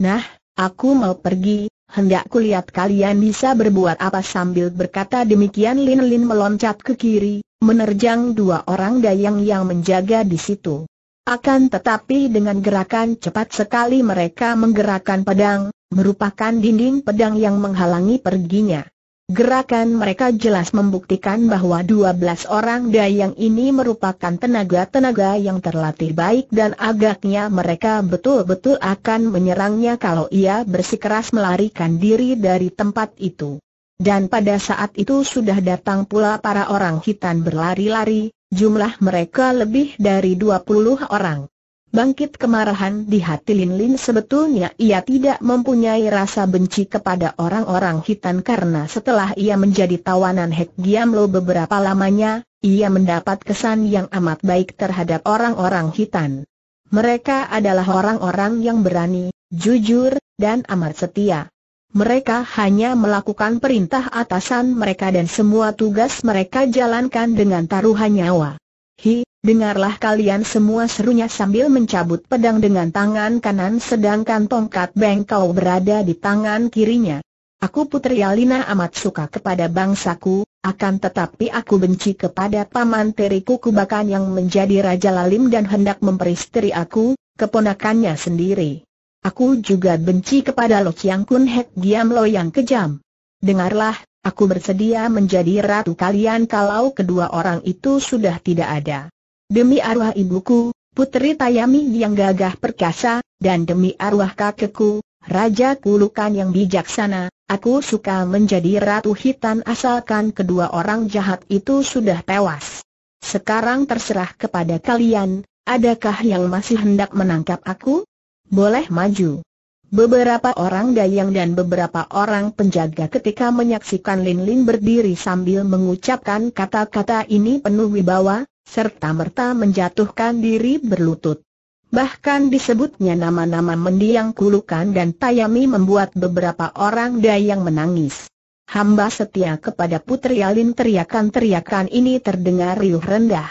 Nah, aku mau pergi, hendak kulihat kalian bisa berbuat apa sambil berkata demikian Lin Lin meloncat ke kiri, menerjang dua orang dayang yang menjaga di situ. Akan tetapi dengan gerakan cepat sekali mereka menggerakkan pedang, merupakan dinding pedang yang menghalangi perginya. Gerakan mereka jelas membuktikan bahwa 12 orang dayang ini merupakan tenaga-tenaga yang terlatih baik dan agaknya mereka betul-betul akan menyerangnya kalau ia bersikeras melarikan diri dari tempat itu. Dan pada saat itu sudah datang pula para orang hitam berlari-lari, jumlah mereka lebih dari 20 orang. Bangkit kemarahan di hati Lin Lin sebetulnya ia tidak mempunyai rasa benci kepada orang-orang hitam karena setelah ia menjadi tawanan Hek Giam Lo beberapa lamanya, ia mendapat kesan yang amat baik terhadap orang-orang hitam. Mereka adalah orang-orang yang berani, jujur, dan amat setia. Mereka hanya melakukan perintah atasan mereka dan semua tugas mereka jalankan dengan taruhan nyawa. Dengarlah kalian semua serunya sambil mencabut pedang dengan tangan kanan sedangkan tongkat bengkau berada di tangan kirinya. Aku Putri Alina amat suka kepada bangsaku, akan tetapi aku benci kepada paman teriku kubakan yang menjadi Raja Lalim dan hendak memperistri aku, keponakannya sendiri. Aku juga benci kepada Lo Chiang Kun Hek Giam Lo yang kejam. Dengarlah, aku bersedia menjadi ratu kalian kalau kedua orang itu sudah tidak ada. Demi arwah ibuku, putri Tayami yang gagah perkasa, dan demi arwah kakekku, Raja Kulukan yang bijaksana, aku suka menjadi ratu hitam asalkan kedua orang jahat itu sudah tewas. Sekarang terserah kepada kalian, adakah yang masih hendak menangkap aku? Boleh maju. Beberapa orang dayang dan beberapa orang penjaga ketika menyaksikan Lin Lin berdiri sambil mengucapkan kata-kata ini penuh wibawa, serta-merta menjatuhkan diri berlutut. Bahkan disebutnya nama-nama mendiang kulukan dan Tayami membuat beberapa orang dayang menangis. Hamba setia kepada Putri Alin teriakan-teriakan ini terdengar riuh rendah.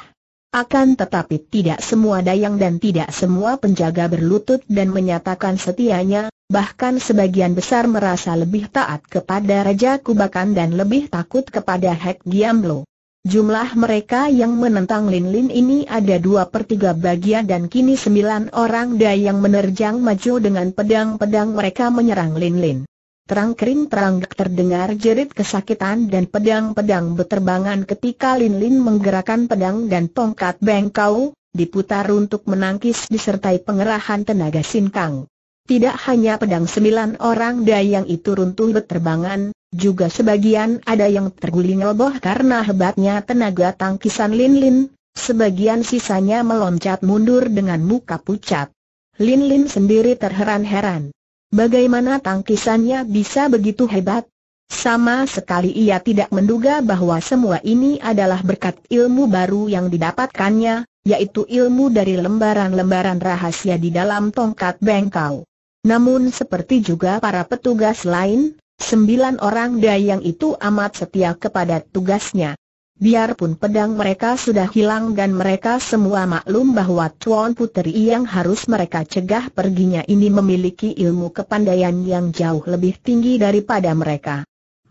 Akan tetapi tidak semua dayang dan tidak semua penjaga berlutut dan menyatakan setianya, bahkan sebagian besar merasa lebih taat kepada Raja Kubakan dan lebih takut kepada Hek Giamlo. Jumlah mereka yang menentang Lin Lin ini ada dua per tiga bagian dan kini sembilan orang dayang yang menerjang maju dengan pedang-pedang mereka menyerang Lin Lin. Terang kering terang terdengar jerit kesakitan dan pedang-pedang berterbangan ketika Lin Lin menggerakkan pedang dan tongkat bengkau, diputar untuk menangkis disertai pengerahan tenaga sinkang. Tidak hanya pedang sembilan orang dayang itu runtuh berterbangan. Juga sebagian ada yang terguling leboh karena hebatnya tenaga tangkisan Lin Lin, sebagian sisanya meloncat mundur dengan muka pucat. Lin Lin sendiri terheran-heran. Bagaimana tangkisannya bisa begitu hebat? Sama sekali ia tidak menduga bahwa semua ini adalah berkat ilmu baru yang didapatkannya, yaitu ilmu dari lembaran-lembaran rahasia di dalam tongkat bengkau. Namun seperti juga para petugas lain, Sembilan orang dayang itu amat setia kepada tugasnya. Biarpun pedang mereka sudah hilang dan mereka semua maklum bahwa Tuan Puteri yang harus mereka cegah perginya ini memiliki ilmu kepandaian yang jauh lebih tinggi daripada mereka.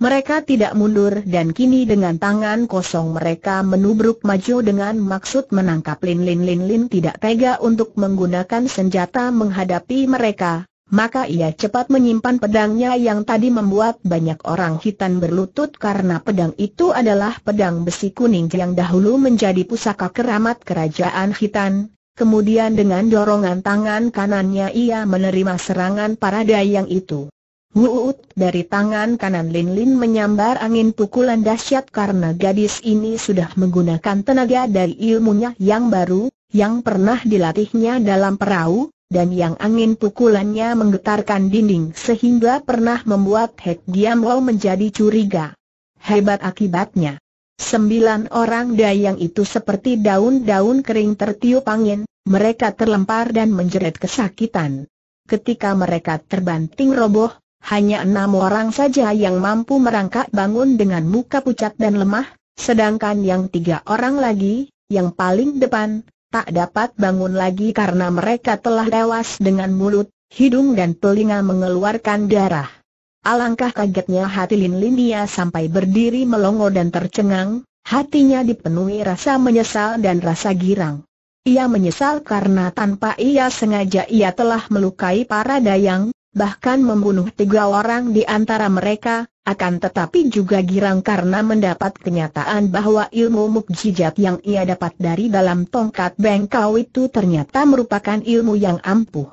Mereka tidak mundur dan kini dengan tangan kosong mereka menubruk maju dengan maksud menangkap Lin Lin Lin Lin tidak tega untuk menggunakan senjata menghadapi mereka, maka ia cepat menyimpan pedangnya yang tadi membuat banyak orang hitam berlutut karena pedang itu adalah pedang besi kuning yang dahulu menjadi pusaka keramat kerajaan hitam. Kemudian dengan dorongan tangan kanannya ia menerima serangan para dayang itu. Wuut dari tangan kanan Lin Lin menyambar angin pukulan dahsyat karena gadis ini sudah menggunakan tenaga dari ilmunya yang baru, yang pernah dilatihnya dalam perahu, dan yang angin pukulannya menggetarkan dinding sehingga pernah membuat Hek Giam Lo menjadi curiga. Hebat akibatnya. Sembilan orang dayang itu seperti daun-daun kering tertiup angin, mereka terlempar dan menjerit kesakitan. Ketika mereka terbanting roboh, hanya enam orang saja yang mampu merangkak bangun dengan muka pucat dan lemah, sedangkan yang tiga orang lagi, yang paling depan, tak dapat bangun lagi karena mereka telah tewas dengan mulut, hidung dan telinga mengeluarkan darah. Alangkah kagetnya hati Lin Linia sampai berdiri melongo dan tercengang, hatinya dipenuhi rasa menyesal dan rasa girang. Ia menyesal karena tanpa ia sengaja ia telah melukai para dayang, bahkan membunuh tiga orang di antara mereka, akan tetapi juga girang karena mendapat kenyataan bahwa ilmu mukjizat yang ia dapat dari dalam tongkat bengkau itu ternyata merupakan ilmu yang ampuh.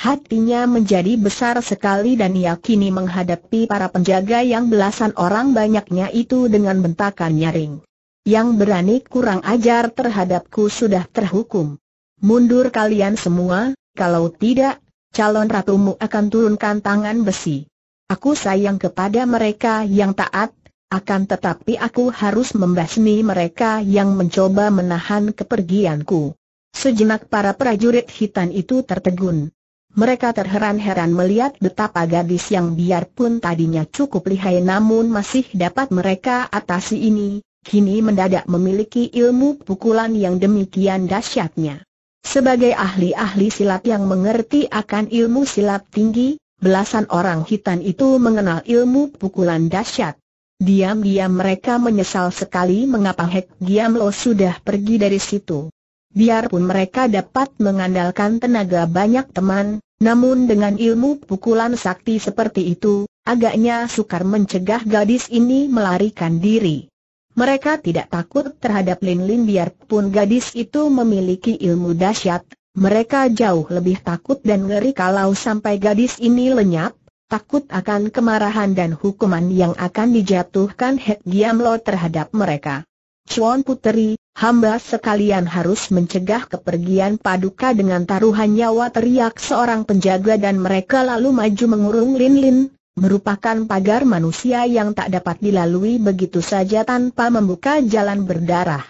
Hatinya menjadi besar sekali dan ia kini menghadapi para penjaga yang belasan orang banyaknya itu dengan bentakan nyaring. Yang berani kurang ajar terhadapku sudah terhukum. Mundur kalian semua, kalau tidak, calon ratumu akan turunkan tangan besi. Aku sayang kepada mereka yang taat, akan tetapi aku harus membasmi mereka yang mencoba menahan kepergianku. Sejenak para prajurit hitam itu tertegun. Mereka terheran-heran melihat betapa gadis yang biarpun tadinya cukup lihai namun masih dapat mereka atasi ini, kini mendadak memiliki ilmu pukulan yang demikian dahsyatnya. Sebagai ahli-ahli silat yang mengerti akan ilmu silat tinggi, belasan orang hitam itu mengenal ilmu pukulan dahsyat. Diam-diam mereka menyesal sekali mengapa Hek Giam Lo sudah pergi dari situ. Biarpun mereka dapat mengandalkan tenaga banyak teman, namun dengan ilmu pukulan sakti seperti itu, agaknya sukar mencegah gadis ini melarikan diri. Mereka tidak takut terhadap Lin Lin biarpun gadis itu memiliki ilmu dahsyat, mereka jauh lebih takut dan ngeri kalau sampai gadis ini lenyap, takut akan kemarahan dan hukuman yang akan dijatuhkan Hek Giam Lo terhadap mereka. Chuan Puteri, hamba sekalian harus mencegah kepergian Paduka dengan taruhan nyawa teriak seorang penjaga dan mereka lalu maju mengurung Lin Lin, merupakan pagar manusia yang tak dapat dilalui begitu saja tanpa membuka jalan berdarah.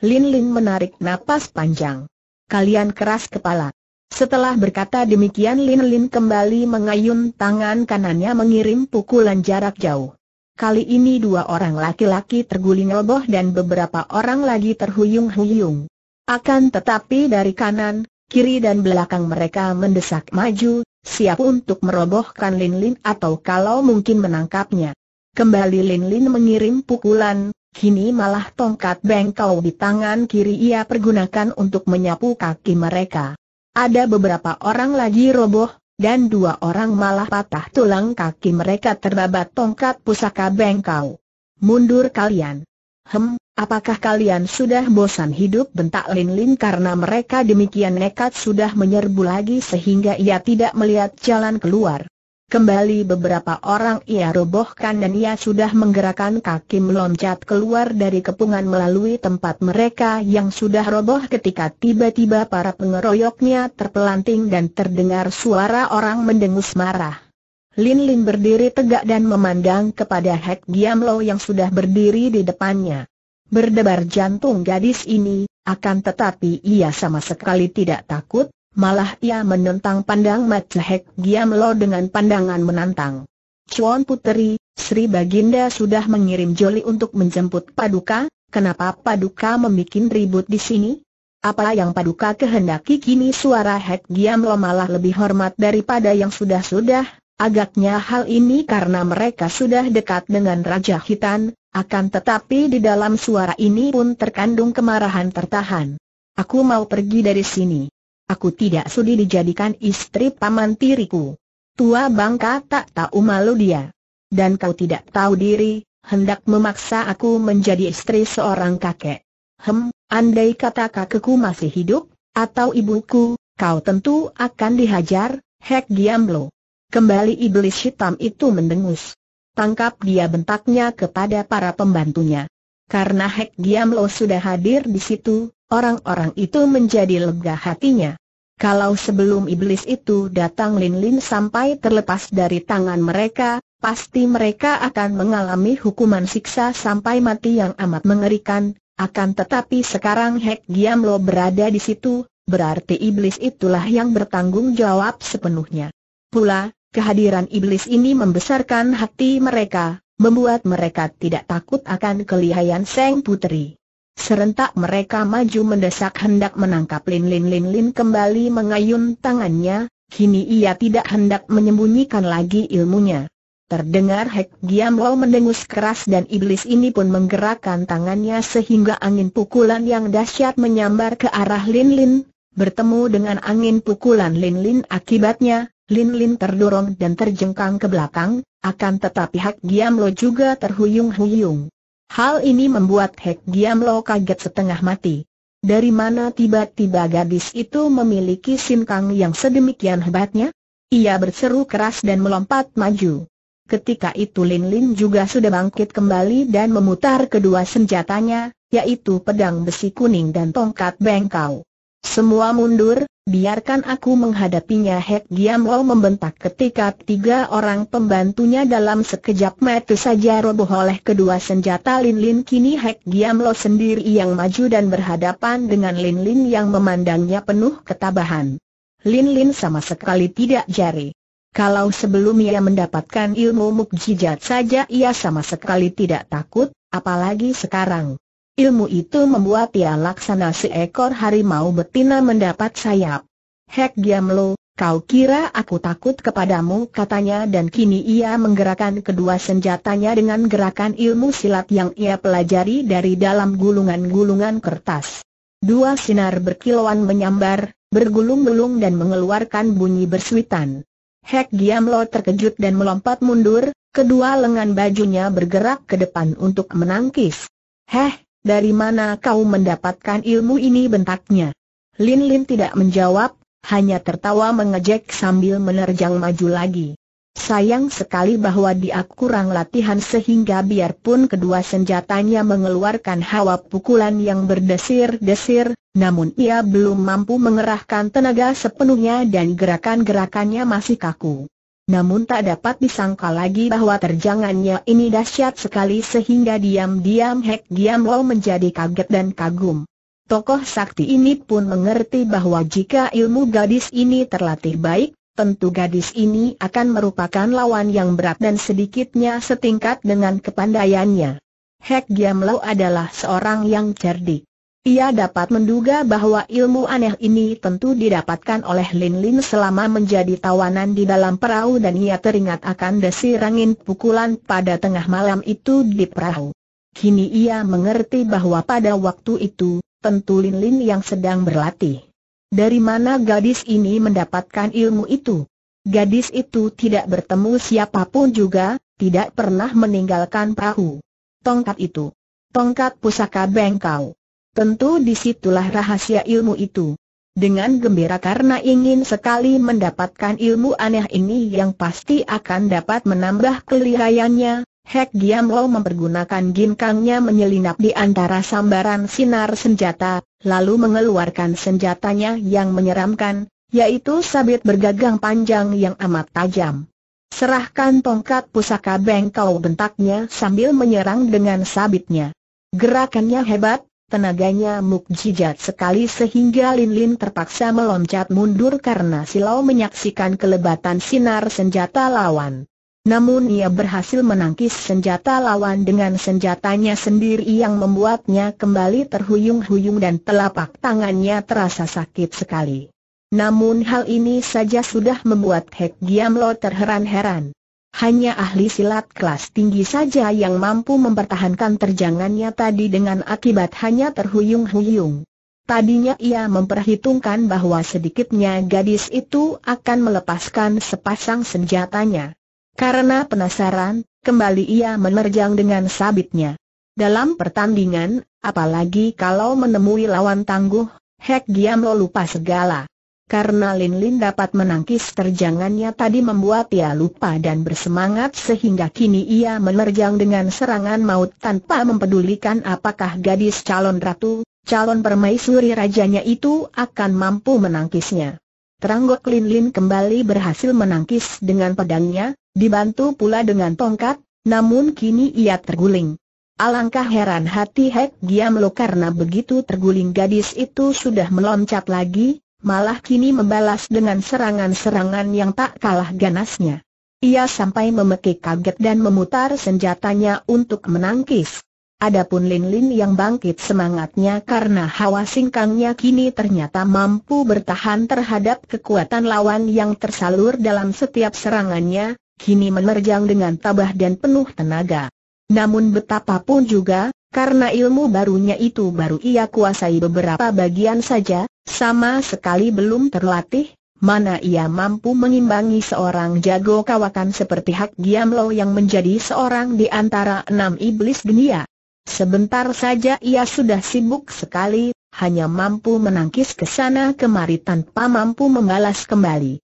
Lin Lin menarik napas panjang. Kalian keras kepala. Setelah berkata demikian Lin Lin kembali mengayun tangan kanannya mengirim pukulan jarak jauh. Kali ini dua orang laki-laki terguling roboh dan beberapa orang lagi terhuyung-huyung. Akan tetapi dari kanan, kiri dan belakang mereka mendesak maju, siap untuk merobohkan Lin Lin atau kalau mungkin menangkapnya. Kembali Lin Lin mengirim pukulan, kini malah tongkat bengkau di tangan kiri ia pergunakan untuk menyapu kaki mereka. Ada beberapa orang lagi roboh, dan dua orang malah patah tulang kaki mereka terbabat tongkat pusaka bengkau. Mundur kalian. Hem, Apakah kalian sudah bosan hidup bentak Lin Lin karena mereka demikian nekat sudah menyerbu lagi sehingga ia tidak melihat jalan keluar. Kembali beberapa orang ia robohkan dan ia sudah menggerakkan kaki meloncat keluar dari kepungan melalui tempat mereka yang sudah roboh ketika tiba-tiba para pengeroyoknya terpelanting dan terdengar suara orang mendengus marah. Lin Lin berdiri tegak dan memandang kepada Hek Lo yang sudah berdiri di depannya. Berdebar jantung gadis ini, akan tetapi ia sama sekali tidak takut, malah ia menentang pandang Mat Giam Lo dengan pandangan menantang. Cuan Puteri, Sri Baginda sudah mengirim Joli untuk menjemput Paduka, kenapa Paduka membuat ribut di sini? Apa yang Paduka kehendaki kini suara Hek Giam Lo malah lebih hormat daripada yang sudah-sudah, Agaknya hal ini karena mereka sudah dekat dengan Raja Hitan, akan tetapi di dalam suara ini pun terkandung kemarahan tertahan. Aku mau pergi dari sini. Aku tidak sudi dijadikan istri paman tiriku. Tua bangka tak tahu malu dia. Dan kau tidak tahu diri, hendak memaksa aku menjadi istri seorang kakek. Hem, andai kata kakekku masih hidup, atau ibuku, kau tentu akan dihajar, Hek Giamlo. Kembali iblis hitam itu mendengus. Tangkap dia bentaknya kepada para pembantunya. Karena Hek Giam Lo sudah hadir di situ, orang-orang itu menjadi lega hatinya. Kalau sebelum iblis itu datang Lin Lin sampai terlepas dari tangan mereka, pasti mereka akan mengalami hukuman siksa sampai mati yang amat mengerikan, akan tetapi sekarang Hek Giam Lo berada di situ, berarti iblis itulah yang bertanggung jawab sepenuhnya. Pula, Kehadiran iblis ini membesarkan hati mereka, membuat mereka tidak takut akan kelihayan Seng Putri. Serentak mereka maju mendesak hendak menangkap Lin Lin Lin Lin kembali mengayun tangannya, kini ia tidak hendak menyembunyikan lagi ilmunya. Terdengar Hek Giam Lo mendengus keras dan iblis ini pun menggerakkan tangannya sehingga angin pukulan yang dahsyat menyambar ke arah Lin Lin, bertemu dengan angin pukulan Lin Lin akibatnya, Lin Lin terdorong dan terjengkang ke belakang, akan tetapi Hek Giam Lo juga terhuyung-huyung. Hal ini membuat Hek Giam Lo kaget setengah mati. Dari mana tiba-tiba gadis itu memiliki sinkang yang sedemikian hebatnya? Ia berseru keras dan melompat maju. Ketika itu Lin Lin juga sudah bangkit kembali dan memutar kedua senjatanya, yaitu pedang besi kuning dan tongkat bengkau. Semua mundur, Biarkan aku menghadapinya Hek Lo membentak ketika tiga orang pembantunya dalam sekejap mati saja roboh oleh kedua senjata Lin Lin Kini Hek Lo sendiri yang maju dan berhadapan dengan Lin Lin yang memandangnya penuh ketabahan Lin Lin sama sekali tidak jari Kalau sebelum ia mendapatkan ilmu mukjizat saja ia sama sekali tidak takut, apalagi sekarang Ilmu itu membuat ia laksana seekor harimau betina mendapat sayap. Hek diam kau kira aku takut kepadamu katanya dan kini ia menggerakkan kedua senjatanya dengan gerakan ilmu silat yang ia pelajari dari dalam gulungan-gulungan kertas. Dua sinar berkilauan menyambar, bergulung-gulung dan mengeluarkan bunyi bersuitan. Hek diam terkejut dan melompat mundur, kedua lengan bajunya bergerak ke depan untuk menangkis. Heh, dari mana kau mendapatkan ilmu ini bentaknya? Lin Lin tidak menjawab, hanya tertawa mengejek sambil menerjang maju lagi. Sayang sekali bahwa dia kurang latihan sehingga biarpun kedua senjatanya mengeluarkan hawa pukulan yang berdesir-desir, namun ia belum mampu mengerahkan tenaga sepenuhnya dan gerakan-gerakannya masih kaku. Namun tak dapat disangka lagi bahwa terjangannya ini dahsyat sekali sehingga diam-diam Hek Giam Lo menjadi kaget dan kagum. Tokoh sakti ini pun mengerti bahwa jika ilmu gadis ini terlatih baik, tentu gadis ini akan merupakan lawan yang berat dan sedikitnya setingkat dengan kepandaiannya. Hek Giam Lo adalah seorang yang cerdik. Ia dapat menduga bahwa ilmu aneh ini tentu didapatkan oleh Lin Lin selama menjadi tawanan di dalam perahu dan ia teringat akan desir angin pukulan pada tengah malam itu di perahu. Kini ia mengerti bahwa pada waktu itu, tentu Lin Lin yang sedang berlatih. Dari mana gadis ini mendapatkan ilmu itu? Gadis itu tidak bertemu siapapun juga, tidak pernah meninggalkan perahu. Tongkat itu. Tongkat pusaka bengkau. Tentu disitulah rahasia ilmu itu. Dengan gembira karena ingin sekali mendapatkan ilmu aneh ini yang pasti akan dapat menambah kelirayannya, Hek Giam Lo mempergunakan ginkangnya menyelinap di antara sambaran sinar senjata, lalu mengeluarkan senjatanya yang menyeramkan, yaitu sabit bergagang panjang yang amat tajam. Serahkan tongkat pusaka bengkau bentaknya sambil menyerang dengan sabitnya. Gerakannya hebat, Tenaganya mukjizat sekali sehingga Lin Lin terpaksa meloncat mundur karena silau menyaksikan kelebatan sinar senjata lawan. Namun ia berhasil menangkis senjata lawan dengan senjatanya sendiri yang membuatnya kembali terhuyung-huyung dan telapak tangannya terasa sakit sekali. Namun hal ini saja sudah membuat Hek Giamlo terheran-heran hanya ahli silat kelas tinggi saja yang mampu mempertahankan terjangannya tadi dengan akibat hanya terhuyung-huyung. Tadinya ia memperhitungkan bahwa sedikitnya gadis itu akan melepaskan sepasang senjatanya. Karena penasaran, kembali ia menerjang dengan sabitnya. Dalam pertandingan, apalagi kalau menemui lawan tangguh, Hek Giam lupa segala. Karena Lin Lin dapat menangkis terjangannya tadi membuat ia lupa dan bersemangat sehingga kini ia menerjang dengan serangan maut tanpa mempedulikan apakah gadis calon ratu, calon permaisuri rajanya itu akan mampu menangkisnya. Teranggok Lin Lin kembali berhasil menangkis dengan pedangnya, dibantu pula dengan tongkat, namun kini ia terguling. Alangkah heran hati Hek Giamlo karena begitu terguling gadis itu sudah meloncat lagi, malah kini membalas dengan serangan-serangan yang tak kalah ganasnya. Ia sampai memekik kaget dan memutar senjatanya untuk menangkis. Adapun Lin Lin yang bangkit semangatnya karena hawa singkangnya kini ternyata mampu bertahan terhadap kekuatan lawan yang tersalur dalam setiap serangannya, kini menerjang dengan tabah dan penuh tenaga. Namun betapapun juga, karena ilmu barunya itu baru ia kuasai beberapa bagian saja, sama sekali belum terlatih, mana ia mampu mengimbangi seorang jago kawakan seperti Hak Giam Lo yang menjadi seorang di antara enam iblis dunia. Sebentar saja ia sudah sibuk sekali, hanya mampu menangkis ke sana kemari tanpa mampu membalas kembali.